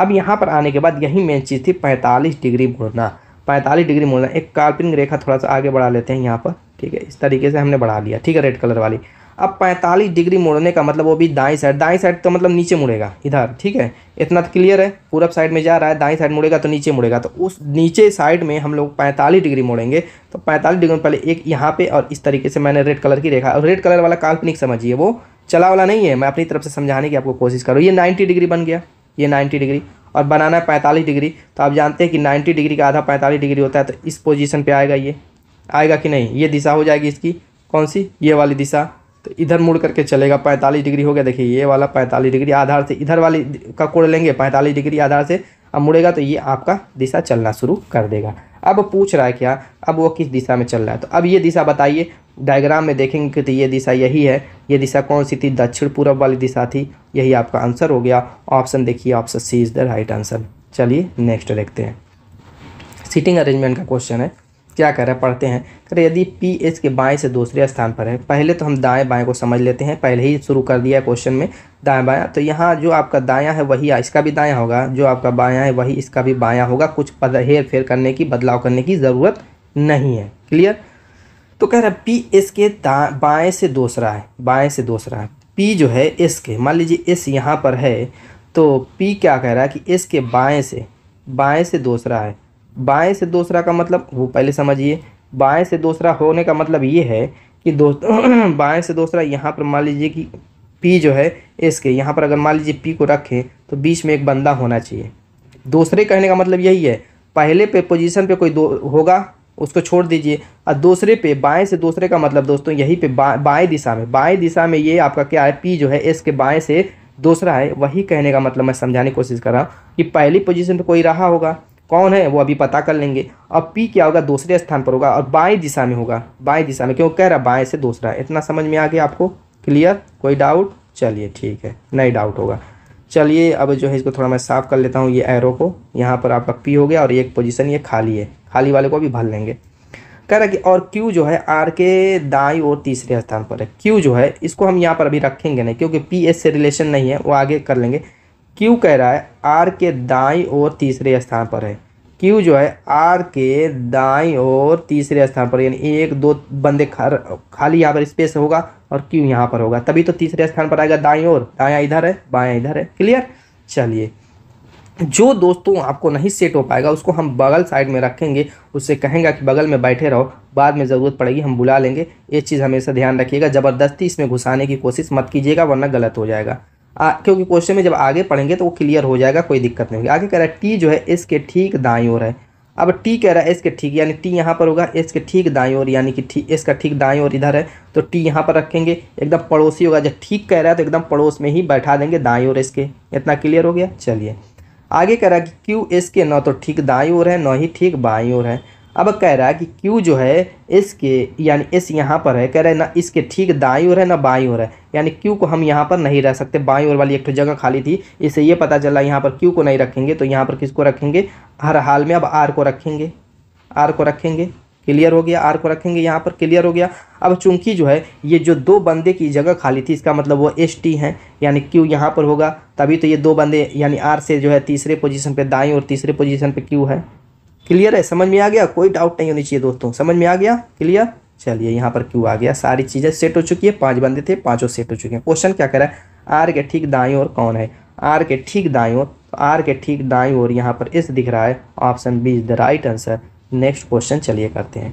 अब यहाँ पर आने के बाद यही मेन चीज़ थी पैंतालीस डिग्री मुड़ना पैंतालीस डिग्री मोड़ना एक काल्पनिक रेखा थोड़ा सा आगे बढ़ा लेते हैं यहाँ पर ठीक है इस तरीके से हमने बढ़ा लिया ठीक है रेड कलर वाली अब 45 डिग्री मोड़ने का मतलब वो भी दाई साइड दाई साइड तो मतलब नीचे मुड़ेगा इधर ठीक है इतना तो क्लियर है पूरब साइड में जा रहा है दाई साइड मुड़ेगा तो नीचे मुड़ेगा तो उस नीचे साइड में हम लोग 45 डिग्री मोड़ेंगे तो 45 डिग्री में पहले एक यहाँ पे और इस तरीके से मैंने रेड कलर की रेखा और रेड कलर वाला काल्पनिक समझिए वो चला वाला नहीं है मैं अपनी तरफ से समझाने की आपको कोशिश करूँ ये नाइन्टी डिग्री बन गया ये नाइन्टी डिग्री और बनाना है पैंतालीस डिग्री तो आप जानते हैं कि नाइन्टी डिग्री का आधा पैंतालीस डिग्री होता है तो इस पोजिशन पर आएगा ये आएगा कि नहीं ये दिशा हो जाएगी इसकी कौन सी ये वाली दिशा तो इधर मुड़ करके चलेगा पैंतालीस डिग्री हो गया देखिए ये वाला पैंतालीस डिग्री आधार से इधर वाली का कोड़ लेंगे पैंतालीस डिग्री आधार से अब मुड़ेगा तो ये आपका दिशा चलना शुरू कर देगा अब पूछ रहा है क्या अब वो किस दिशा में चल रहा है तो अब ये दिशा बताइए डायग्राम में देखेंगे तो ये दिशा यही है ये दिशा कौन सी थी दक्षिण पूर्व वाली दिशा थी यही आपका आंसर हो गया ऑप्शन देखिए option C is the right answer चलिए नेक्स्ट देखते हैं सीटिंग अरेंजमेंट का क्वेश्चन है क्या कर रहा है पढ़ते हैं कर यदि पी एस के बाएँ से दूसरे स्थान पर है पहले तो हम दाएँ बाएँ को समझ लेते हैं पहले ही शुरू कर दिया क्वेश्चन में दाएँ बायाँ तो यहाँ जो आपका दाया है वही इसका भी दाया होगा जो आपका बाया है वही इसका भी बायाँ होगा कुछ पद हेर फेर करने की बदलाव करने की ज़रूरत नहीं है क्लियर तो कह रहा है पी एस के बाएँ से दूसरा है बाएँ से दूसरा है पी जो है एस के मान लीजिए एस यहाँ पर है तो पी क्या कह रहा है कि एस के बाएँ से बाएँ से दूसरा है बाएं से दूसरा का मतलब वो पहले समझिए बाएं से दूसरा होने का मतलब ये है कि दोस्तों बाएं से दूसरा यहाँ पर मान लीजिए कि पी जो है एस के यहाँ पर अगर मान लीजिए पी को रखें तो बीच में एक बंदा होना चाहिए दूसरे कहने का मतलब यही है पहले पे पोजीशन पे कोई दो होगा उसको छोड़ दीजिए और दूसरे पे बाएं से दूसरे का मतलब दोस्तों यही पे बा, बाएं दिशा में बाएं दिशा में ये आपका क्या है पी जो है एस के बाएं से दूसरा है वही कहने का मतलब मैं समझाने की कोशिश कर रहा हूँ कि पहली पोजीशन पे कोई रहा होगा कौन है वो अभी पता कर लेंगे अब पी क्या होगा दूसरे स्थान पर होगा और बाएं दिशा में होगा बाएं दिशा में क्यों कह रहा बाएं से दूसरा इतना समझ में आ गया आपको क्लियर कोई डाउट चलिए ठीक है नहीं डाउट होगा चलिए अब जो है इसको थोड़ा मैं साफ़ कर लेता हूँ ये एरो को यहाँ पर आपका पी हो गया और एक पोजिशन ये खाली है खाली वाले को भी भर लेंगे कह रहा कि और क्यू जो है आर के दाई और तीसरे स्थान पर है क्यू जो है इसको हम यहाँ पर अभी रखेंगे नहीं क्योंकि पी एस से रिलेशन नहीं है वो आगे कर लेंगे क्यू कह रहा है आर के दाई और तीसरे स्थान पर है क्यू जो है आर के दाई और तीसरे स्थान पर यानी एक दो बंदे खा, खाली यहाँ पर स्पेस होगा और क्यू यहाँ पर होगा तभी तो तीसरे स्थान पर आएगा दाई और दाया इधर है बाया इधर है क्लियर चलिए जो दोस्तों आपको नहीं सेट हो पाएगा उसको हम बगल साइड में रखेंगे उससे कहेंगे कि बगल में बैठे रहो बाद में ज़रूरत पड़ेगी हम बुला लेंगे ये चीज़ हमेशा ध्यान रखिएगा ज़बरदस्ती इसमें घुसाने की कोशिश मत कीजिएगा वरना गलत हो जाएगा आ, क्योंकि क्वेश्चन में जब आगे पढ़ेंगे तो वो क्लियर हो जाएगा कोई दिक्कत नहीं होगी आगे कह रहा है टी जो है इसके ठीक दाई ओर है अब टी कह रहा है इसके ठीक यानी टी यहाँ पर होगा इसके ठीक दाई ओर यानी कि ठीक इसका ठीक दाई ओर इधर है तो टी यहाँ पर रखेंगे एकदम पड़ोसी होगा जब ठीक कह रहा है तो एकदम पड़ोस में ही बैठा देंगे दाई ओर इसके इतना क्लियर हो गया चलिए आगे कह रहा है कि क्यू इसके न तो ठीक दाई ओर है न ही ठीक बाई ओर है अब कह रहा है कि क्यू जो है इसके यानी इस यहाँ पर है कह रहा है ना इसके ठीक दाई ओर है ना बाई ओर है यानी क्यू को हम यहाँ पर नहीं रह सकते बाई ओर वाली एक तो जगह खाली थी इससे ये पता चला यहाँ पर क्यू को नहीं रखेंगे तो यहाँ पर किसको रखेंगे हर हाल में अब आर को रखेंगे आर को रखेंगे क्लियर हो गया आर को रखेंगे यहाँ पर क्लियर हो गया अब चूंकि जो है ये जो दो बंदे की जगह खाली थी इसका मतलब वो एस टी है यानी क्यू यहाँ पर होगा तभी तो ये दो बंदे यानी आर से जो है तीसरे पोजीशन पे दाएं और तीसरे पोजीशन पे क्यू है क्लियर है समझ में आ गया कोई डाउट नहीं होनी चाहिए दोस्तों समझ में आ गया क्लियर चलिए यहाँ पर क्यों आ गया सारी चीज़ें सेट हो चुकी है पांच बंदे थे पांचों सेट हो चुके हैं क्वेश्चन क्या करा है आर के ठीक दाई और कौन है आर के ठीक दाई और तो आर के ठीक दाई और यहाँ पर इस दिख रहा है option B is the right answer next question चलिए करते हैं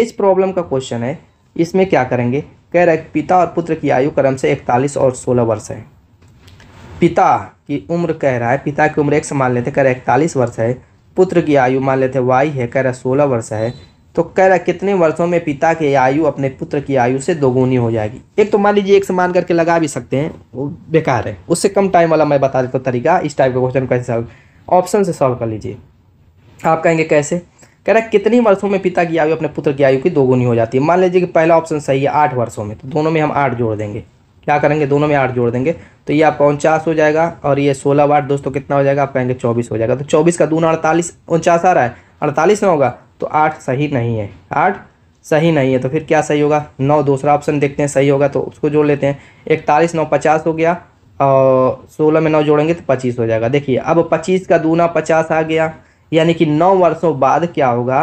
एज प्रॉब्लम का क्वेश्चन है इसमें क्या करेंगे कह रहा है पिता और पुत्र की आयु क्रम से इकतालीस और सोलह वर्ष है पिता की उम्र कह रहा है पिता की उम्र एक समान लेते कह रहा है इकतालीस वर्ष है पुत्र की आयु मान लेते वाई है कह रहा सोलह वर्ष है तो कह रहा कितने वर्षों में पिता की आयु अपने पुत्र की आयु से दोगुनी हो जाएगी एक तो मान लीजिए एक समान करके लगा भी सकते हैं वो बेकार है उससे कम टाइम वाला मैं बता देता हूँ तरीका इस टाइप का क्वेश्चन कैसे सॉल्व ऑप्शन से सॉल्व कर लीजिए आप कहेंगे कैसे कह रहा कितने वर्षों में पिता की आयु अपने पुत्र की आयु की दोगुनी हो जाती है मान लीजिए कि पहला ऑप्शन सही है आठ वर्षों में तो दोनों में हम आठ जोड़ देंगे क्या करेंगे दोनों में आठ जोड़ देंगे तो ये आपका उनचास हो जाएगा और ये सोलह वाट दोस्तों कितना हो जाएगा आप कहेंगे चौबीस हो जाएगा तो चौबीस का दूना अड़तालीस उनचास आ रहा है अड़तालीस में होगा तो आठ सही नहीं है आठ सही नहीं है तो फिर क्या सही होगा नौ दूसरा ऑप्शन देखते हैं सही होगा तो उसको जोड़ लेते हैं इकतालीस नौ पचास हो गया और सोलह में नौ जोड़ेंगे तो पच्चीस हो जाएगा देखिए अब पच्चीस का दूना पचास आ गया यानी कि नौ वर्षों बाद क्या होगा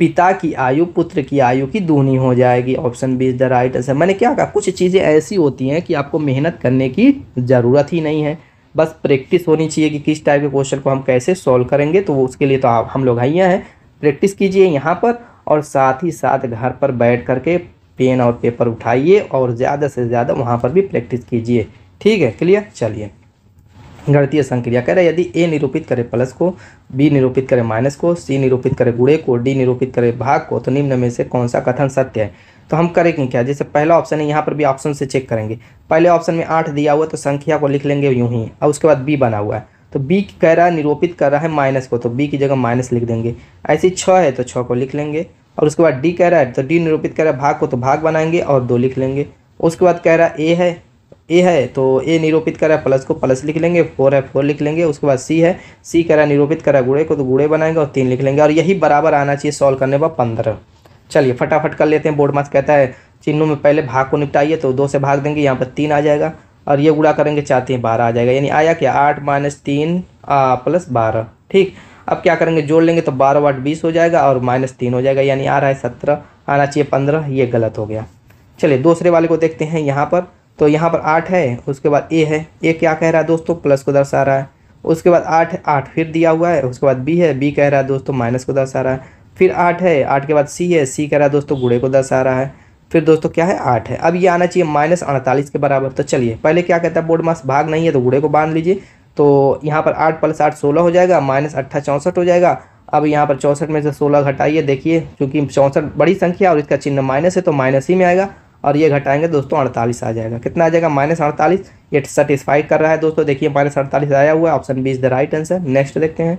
पिता की आयु पुत्र की आयु की दूनी हो जाएगी option B is the right answer मैंने क्या कहा कुछ चीज़ें ऐसी होती हैं कि आपको मेहनत करने की ज़रूरत ही नहीं है बस प्रैक्टिस होनी चाहिए कि किस टाइप के क्वेश्चन को हम कैसे सॉल्व करेंगे तो उसके लिए तो आप हम लोग आइए हैं प्रैक्टिस कीजिए यहाँ पर और साथ ही साथ घर पर बैठ करके पेन और पेपर उठाइए और ज़्यादा से ज़्यादा वहाँ पर भी प्रैक्टिस कीजिए ठीक है क्लियर चलिए गणतीय संक्रिया कह रहे यदि ए निरूपित करे प्लस को बी निरूपित करे माइनस को सी निरूपित करे गुड़े को डी निरूपित करे भाग को तो निम्न में से कौन सा कथन सत्य है तो हम करेंगे क्या जैसे पहला ऑप्शन है यहाँ पर भी ऑप्शन से चेक करेंगे पहले ऑप्शन में आठ दिया हुआ तो संख्या को लिख लेंगे यूँ ही और उसके बाद बी बना हुआ है तो बी कह रहा है निरूपित कर रहा है माइनस को तो बी की जगह माइनस लिख देंगे ऐसे छः है तो छः को लिख लेंगे और उसके बाद डी कह रहा है तो डी निरूपित कर रहा है भाग को तो भाग बनाएंगे और दो लिख लेंगे उसके बाद कह रहा है ए है ए है तो ए निरूपित करा प्लस को प्लस लिख लेंगे फोर है फोर लिख लेंगे उसके बाद सी है सी करा निरूपित करा गुड़े को तो गुड़े बनाएंगे और तीन लिख लेंगे और यही बराबर आना चाहिए सॉल्व करने पर पंद्रह चलिए फटाफट कर लेते हैं बोर्ड मार्क्स कहता है चिन्हों में पहले भाग को निपटाइए तो दो से भाग देंगे यहाँ पर तीन आ जाएगा और ये गुड़ा करेंगे चाहते हैं बारह आ जाएगा यानी आया क्या आठ माइनस तीन प्लस बारह ठीक अब क्या करेंगे जोड़ लेंगे तो बारह वाट बीस हो जाएगा और माइनस तीन हो जाएगा यानी आ रहा है सत्रह आना चाहिए पंद्रह ये गलत हो गया चलिए दूसरे वाले को देखते हैं यहाँ पर तो यहाँ पर आठ है उसके बाद ए है ए क्या कह रहा है दोस्तों प्लस को दर्शा रहा है उसके बाद आठ आठ फिर दिया हुआ है उसके बाद बी है बी कह रहा है दोस्तों माइनस को दर्शा रहा है फिर आठ है आठ के बाद सी है सी कह रहा है दोस्तों गुड़े को दर्शा रहा है फिर दोस्तों क्या है आठ है अब ये आना चाहिए माइनस अड़तालीस के बराबर तो चलिए पहले क्या कहता है बोर्ड मास भाग नहीं है तो गुड़े को बांध लीजिए तो यहाँ पर आठ प्लस आठ सोलह हो जाएगा माइनस अट्ठा चौंसठ हो जाएगा अब यहाँ पर चौंसठ में से सोलह घटाइए देखिए क्योंकि चौंसठ बड़ी संख्या और इसका चिन्ह माइनस है तो माइनस ही में आएगा और ये घटाएंगे दोस्तों अड़तालीस आ जाएगा कितना आ जाएगा माइनस अड़तालीस ये सेटिस्फाई कर रहा है दोस्तों देखिए माइनस अड़तालीस आया हुआ है option B is the right answer next देखते हैं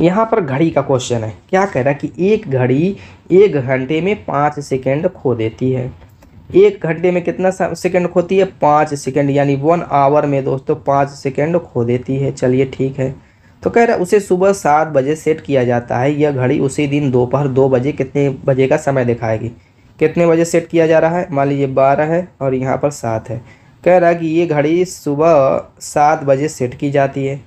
यहाँ पर घड़ी का क्वेश्चन है क्या कह रहा है कि एक घड़ी एक घंटे में पाँच सेकेंड खो देती है एक घंटे में कितना सेकेंड खोती है पाँच सेकेंड यानी वन आवर में दोस्तों पाँच सेकेंड खो देती है चलिए ठीक है तो कह रहा है उसे सुबह सात बजे सेट किया जाता है यह घड़ी उसी दिन दोपहर दो बजे कितने बजे का समय दिखाएगी कितने बजे सेट किया जा रहा है मान लीजिए बारह है और यहाँ पर सात है कह रहा है कि ये घड़ी सुबह सात बजे सेट की जाती है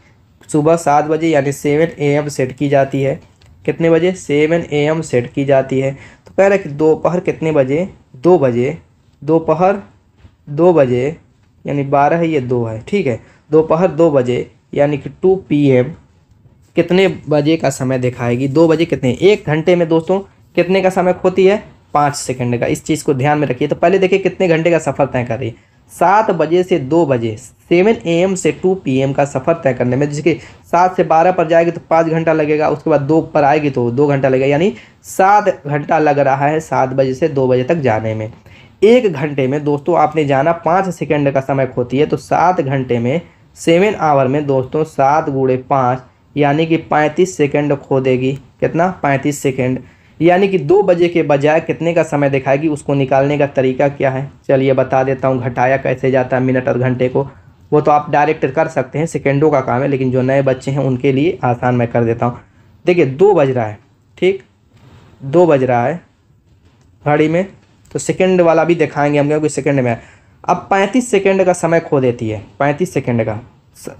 सुबह सात बजे यानी सेवन ए एम सेट की जाती है कितने बजे सेवन ए एम सेट की जाती है तो कह रहा है कि दोपहर कितने बजे दो बजे दोपहर दो बजे यानी बारह है ये दो है ठीक है दोपहर दो बजे यानी कि टू पी एम कितने बजे का समय दिखाएगी दो बजे कितने एक घंटे में दोस्तों कितने का समय खोती है पाँच सेकंड का इस चीज़ को ध्यान में रखिए तो पहले देखिए कितने घंटे का सफ़र तय कर रही है सात बजे से दो बजे सेवन ए से टू पी का सफ़र तय करने में जैसे कि सात से बारह पर जाएगी तो पाँच घंटा लगेगा उसके बाद दो पर आएगी तो दो घंटा लगेगा यानी सात घंटा लग रहा है सात बजे से दो बजे तक जाने में एक घंटे में दोस्तों आपने जाना पाँच सेकेंड का समय खोती है तो सात घंटे में सेवन आवर में दोस्तों सात गुड़े पाँच यानी कि पैंतीस सेकेंड खो देगी कितना पैंतीस सेकेंड यानी कि दो बजे के बजाय कितने का समय दिखाएगी उसको निकालने का तरीका क्या है चलिए बता देता हूँ घटाया कैसे जाता है मिनट और घंटे को वो तो आप डायरेक्ट कर सकते हैं सेकेंडों का काम है लेकिन जो नए बच्चे हैं उनके लिए आसान मैं कर देता हूँ देखिए दो बज रहा है ठीक दो बज रहा है घड़ी में तो सेकेंड वाला भी दिखाएंगे हम क्योंकि सेकेंड में अब पैंतीस सेकेंड का समय खो देती है पैंतीस सेकेंड का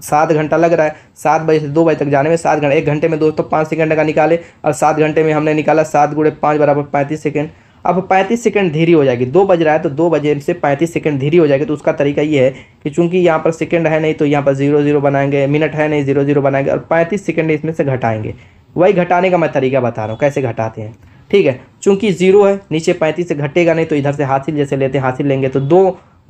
सात घंटा लग रहा है सात बजे से दो बजे तक जाने में सात घंटे एक घंटे में दोस्तों पाँच सेकंड का निकाले और सात घंटे में हमने निकाला सात गुड़े पाँच बराबर पैंतीस सेकेंड अब पैंतीस सेकंड धीरे हो जाएगी दो बज रहा है तो दो बजे से पैंतीस सेकंड धीरे हो जाएगी तो उसका तरीका ये है कि चूंकि यहाँ पर सेकंड है नहीं तो यहाँ पर जीरो जीरो बनाएंगे मिनट है नहीं जीरो जीरो बनाएंगे और पैंतीस सेकंड इसमें से घटाएंगे वही घटाने का मैं तरीका बता रहा हूँ कैसे घटाते हैं ठीक है चूंकि जीरो है नीचे पैंतीस से घटेगा नहीं तो इधर से हासिल जैसे लेते हैं हासिल लेंगे तो दो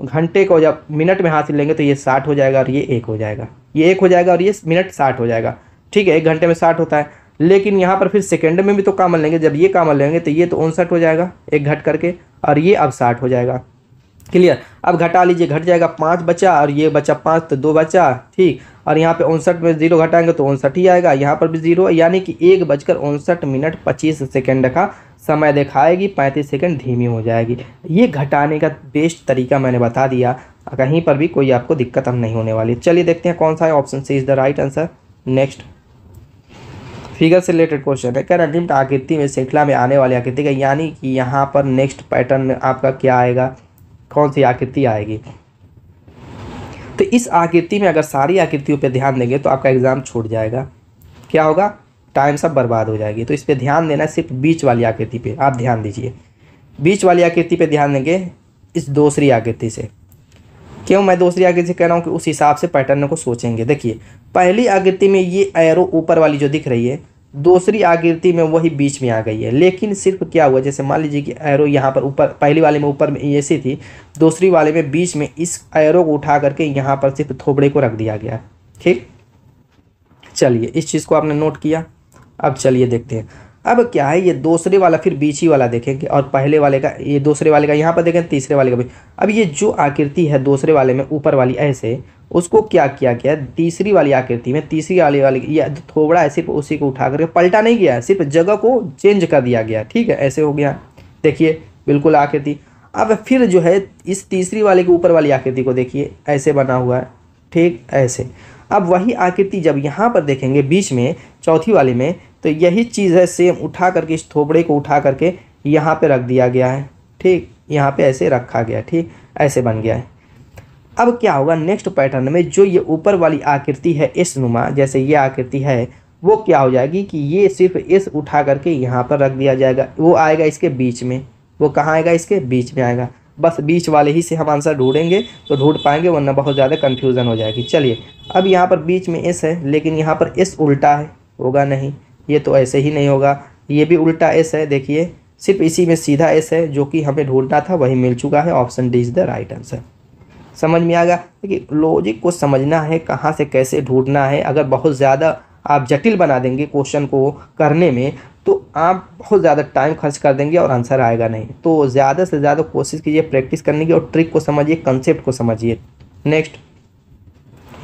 घंटे को जब मिनट में हासिल लेंगे तो ये साठ हो जाएगा और ये एक हो जाएगा ये एक हो जाएगा और ये मिनट साठ हो जाएगा ठीक है एक घंटे में साठ होता है लेकिन यहाँ पर फिर सेकेंड में भी तो काम लेंगे जब ये काम लेंगे तो ये तो उनसठ हो जाएगा एक घट करके और ये अब साठ हो जाएगा क्लियर अब घटा लीजिए घट जाएगा पाँच बचा और ये बचा पाँच तो दो बचा ठीक और यहाँ पे उनसठ में जीरो घटाएंगे तो उनसठ ही आएगा यहाँ पर भी जीरो यानी कि एक बजकर उनसठ मिनट पच्चीस सेकेंड का समय दिखाएगी पैंतीस सेकंड धीमी हो जाएगी ये घटाने का बेस्ट तरीका मैंने बता दिया कहीं पर भी कोई आपको दिक्कत अब नहीं होने वाली चलिए देखते हैं कौन सा है option C is the right answer next figure से रिलेटेड क्वेश्चन है क्या निम्न आकृति में श्रृंखला में आने वाली आकृति का यानी कि यहाँ पर नेक्स्ट पैटर्न आपका क्या आएगा कौन सी आकृति आएगी तो इस आकृति में अगर सारी आकृतियों पर ध्यान देंगे तो आपका एग्ज़ाम छूट जाएगा क्या होगा टाइम सब बर्बाद हो जाएगी तो इस पर ध्यान देना सिर्फ बीच वाली आकृति पे आप ध्यान दीजिए बीच वाली आकृति पे ध्यान देंगे इस दूसरी आकृति से क्यों मैं दूसरी आकृति से कह रहा हूँ कि उस हिसाब से पैटर्न को सोचेंगे देखिए पहली आकृति में ये एरो ऊपर वाली जो दिख रही है दूसरी आकृति में वही बीच में आ गई है लेकिन सिर्फ क्या हुआ जैसे मान लीजिए कि एरो यहाँ पर ऊपर पहली वाले में ऊपर में ऐसी थी दूसरी वाले में बीच में इस एरो को उठा करके यहाँ पर सिर्फ थोबड़े को रख दिया गया ठीक चलिए इस चीज़ को आपने नोट किया अब चलिए देखते हैं अब क्या है ये दूसरे वाला फिर बीच ही वाला देखेंगे और पहले वाले का ये दूसरे वाले का यहाँ पर देखें तीसरे वाले का भी अब ये जो आकृति है दूसरे वाले में ऊपर वाली ऐसे उसको क्या किया गया तीसरी वाली आकृति में तीसरी वाली वाली ये थोबड़ा है सिर्फ उसी को उठा करके पलटा नहीं गया सिर्फ जगह को चेंज कर दिया गया ठीक है ऐसे हो गया देखिए बिल्कुल आकृति अब फिर जो है इस तीसरी वाले के ऊपर वाली आकृति को देखिए ऐसे बना हुआ है ठीक ऐसे अब वही आकृति जब यहाँ पर देखेंगे बीच में चौथी वाले में तो यही चीज़ है सेम उठा करके इस थोबड़े को उठा करके यहाँ पे रख दिया गया है ठीक यहाँ पे ऐसे रखा गया ठीक ऐसे बन गया है अब क्या होगा नेक्स्ट पैटर्न में जो ये ऊपर वाली आकृति है इस नुमा जैसे ये आकृति है वो क्या हो जाएगी कि ये सिर्फ इस उठा करके यहाँ पर रख दिया जाएगा वो आएगा इसके बीच में वो कहाँ आएगा इसके बीच में आएगा बस बीच वाले ही से हम आंसर ढूंढेंगे तो ढूंढ पाएंगे वरना बहुत ज़्यादा कन्फ्यूज़न हो जाएगी चलिए अब यहाँ पर बीच में इस है लेकिन यहाँ पर इस उल्टा है होगा नहीं ये तो ऐसे ही नहीं होगा ये भी उल्टा एस है देखिए सिर्फ इसी में सीधा एस है जो कि हमें ढूंढना था वही मिल चुका है option D is the right answer समझ में आ गया देखिए लॉजिक को समझना है कहाँ से कैसे ढूंढना है अगर बहुत ज़्यादा आप जटिल बना देंगे क्वेश्चन को करने में तो आप बहुत ज़्यादा टाइम खर्च कर देंगे और आंसर आएगा नहीं तो ज़्यादा से ज़्यादा कोशिश कीजिए प्रैक्टिस करने की और ट्रिक को समझिए कंसेप्ट को समझिए नेक्स्ट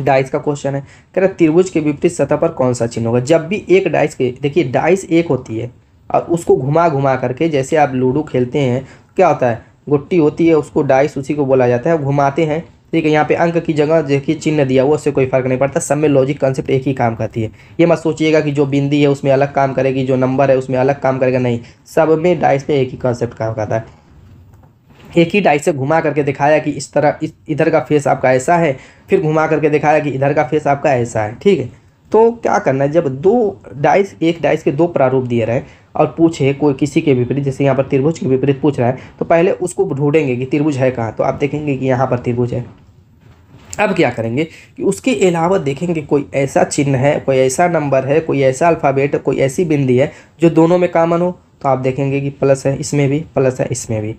डाइस का क्वेश्चन है कह रहा त्रिभुज के विपरीत सतह पर कौन सा चिन्ह होगा जब भी एक डाइस के देखिए डाइस एक होती है और उसको घुमा घुमा करके जैसे आप लूडो खेलते हैं तो क्या होता है गुट्टी होती है उसको डाइस उसी को बोला जाता है घुमाते हैं ठीक है यहाँ पे अंक की जगह देखिए चिन्ह दिया हुआ उससे कोई फर्क नहीं पड़ता सब में लॉजिक कंसेप्ट एक ही काम करती है ये मत सोचिएगा कि जो बिंदी है उसमें अलग काम करेगी जो नंबर है उसमें अलग काम करेगा नहीं सब में डाइस में एक ही कॉन्सेप्ट काम करता है एक ही डाई से घुमा करके दिखाया कि इस तरह इस इधर का फेस आपका ऐसा है फिर घुमा करके दिखाया कि इधर का फेस आपका ऐसा है ठीक है तो क्या करना है जब दो डाइस एक डाइस के दो प्रारूप दिए रहे और पूछे कोई किसी के विपरीत जैसे यहाँ पर त्रिभुज के विपरीत पूछ रहा है तो पहले उसको ढूंढेंगे कि त्रिभुज है कहाँ तो आप देखेंगे कि यहाँ पर त्रिभुज है अब क्या करेंगे कि उसके अलावा देखेंगे कोई ऐसा चिन्ह है कोई ऐसा नंबर है कोई ऐसा अल्फ़ाबेट कोई ऐसी बिंदी है जो दोनों में कामन हो तो आप देखेंगे कि प्लस है इसमें भी प्लस है इसमें भी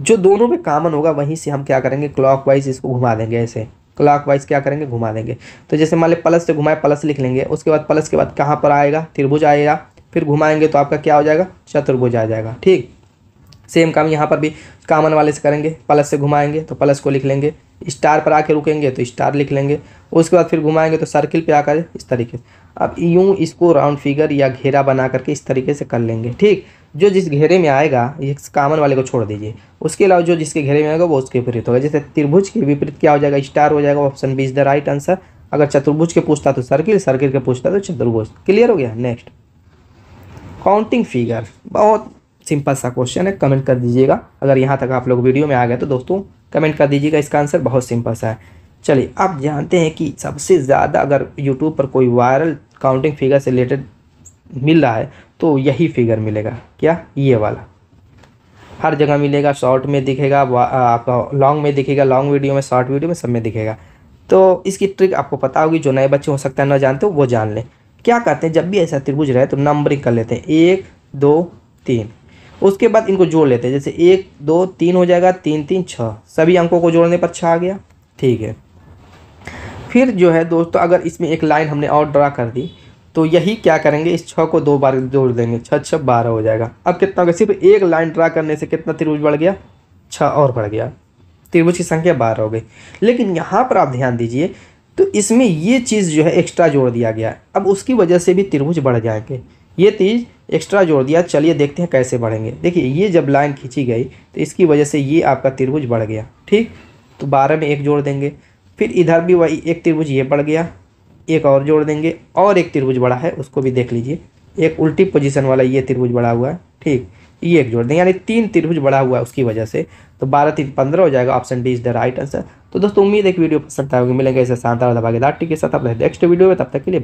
जो दोनों में कामन होगा वहीं से हम क्या करेंगे क्लॉक इसको घुमा देंगे ऐसे क्लॉक क्या करेंगे घुमा देंगे तो जैसे मान लें प्लस से घुमाए प्लस लिख लेंगे उसके बाद प्लस के बाद कहाँ पर आएगा त्रिभुज आएगा फिर घुमाएंगे तो आपका क्या हो जाएगा चतुर्भुज आ जाएगा ठीक सेम काम यहाँ पर भी कामन वाले से करेंगे प्लस से घुमाएंगे तो प्लस को लिख लेंगे स्टार पर आके रुकेंगे तो स्टार लिख लेंगे उसके बाद फिर घुमाएंगे तो सर्किल पे आकर इस तरीके से अब यूँ इसको राउंड फिगर या घेरा बना करके इस तरीके से कर लेंगे ठीक जो जिस घेरे में आएगा इस कामन वाले को छोड़ दीजिए उसके अलावा जो जिसके घेरे में आएगा वो उसके विपरीत होगा जैसे त्रिभुज के विपरीत क्या हो जाएगा स्टार हो जाएगा option B is the right answer अगर चतुर्भुज के पूछता तो सर्किल सर्किल के पूछता तो चतुर्भुज क्लियर हो गया नेक्स्ट काउंटिंग फिगर बहुत सिंपल सा क्वेश्चन है कमेंट कर दीजिएगा अगर यहाँ तक आप लोग वीडियो में आ गए तो दोस्तों कमेंट कर दीजिएगा इसका आंसर बहुत सिंपल सा है चलिए आप जानते हैं कि सबसे ज़्यादा अगर यूट्यूब पर कोई वायरल काउंटिंग फिगर से रिलेटेड मिल रहा है तो यही फिगर मिलेगा क्या ये वाला हर जगह मिलेगा शॉर्ट में दिखेगा आपका लॉन्ग में दिखेगा लॉन्ग वीडियो में शॉर्ट वीडियो में सब में दिखेगा तो इसकी ट्रिक आपको पता होगी जो नए बच्चे हो सकता है ना जानते हो वो जान लें क्या करते हैं जब भी ऐसा त्रिभुज रहे तो नंबरिंग कर लेते हैं एक दो तीन उसके बाद इनको जोड़ लेते हैं जैसे एक दो तीन हो जाएगा तीन तीन छः सभी अंकों को जोड़ने पर छः आ गया ठीक है फिर जो है दोस्तों अगर इसमें एक लाइन हमने और ड्रा कर दी तो यही क्या करेंगे इस छः को दो बार जोड़ देंगे छः छः बारह हो जाएगा अब कितना हो गया सिर्फ एक लाइन ड्रा करने से कितना त्रिभुज बढ़ गया छः और बढ़ गया त्रिभुज की संख्या बारह हो गई लेकिन यहाँ पर आप ध्यान दीजिए तो इसमें ये चीज़ जो है एक्स्ट्रा जोड़ दिया गया है अब उसकी वजह से भी त्रिभुज बढ़ जाएंगे ये चीज़ एक्स्ट्रा जोड़ दिया चलिए देखते हैं कैसे बढ़ेंगे देखिए ये जब लाइन खींची गई तो इसकी वजह से ये आपका त्रिभुज बढ़ गया ठीक तो बारह में एक जोड़ देंगे फिर इधर भी वही एक त्रिभुज ये बढ़ गया एक और जोड़ देंगे और एक त्रिभुज बड़ा है उसको भी देख लीजिए एक उल्टी पोजीशन वाला ये त्रिभुज बड़ा हुआ है ठीक ये एक जोड़ देंगे यानी तीन त्रिभुज बड़ा हुआ है उसकी वजह से तो बारह तीन पंद्रह हो जाएगा option D is the right answer तो दोस्तों उम्मीद है कि वीडियो पसंद आएगी मिलेंगे ऐसे शांत और दबागेदार टी के साथ अपने नेक्स्ट वीडियो में तब तक के लिए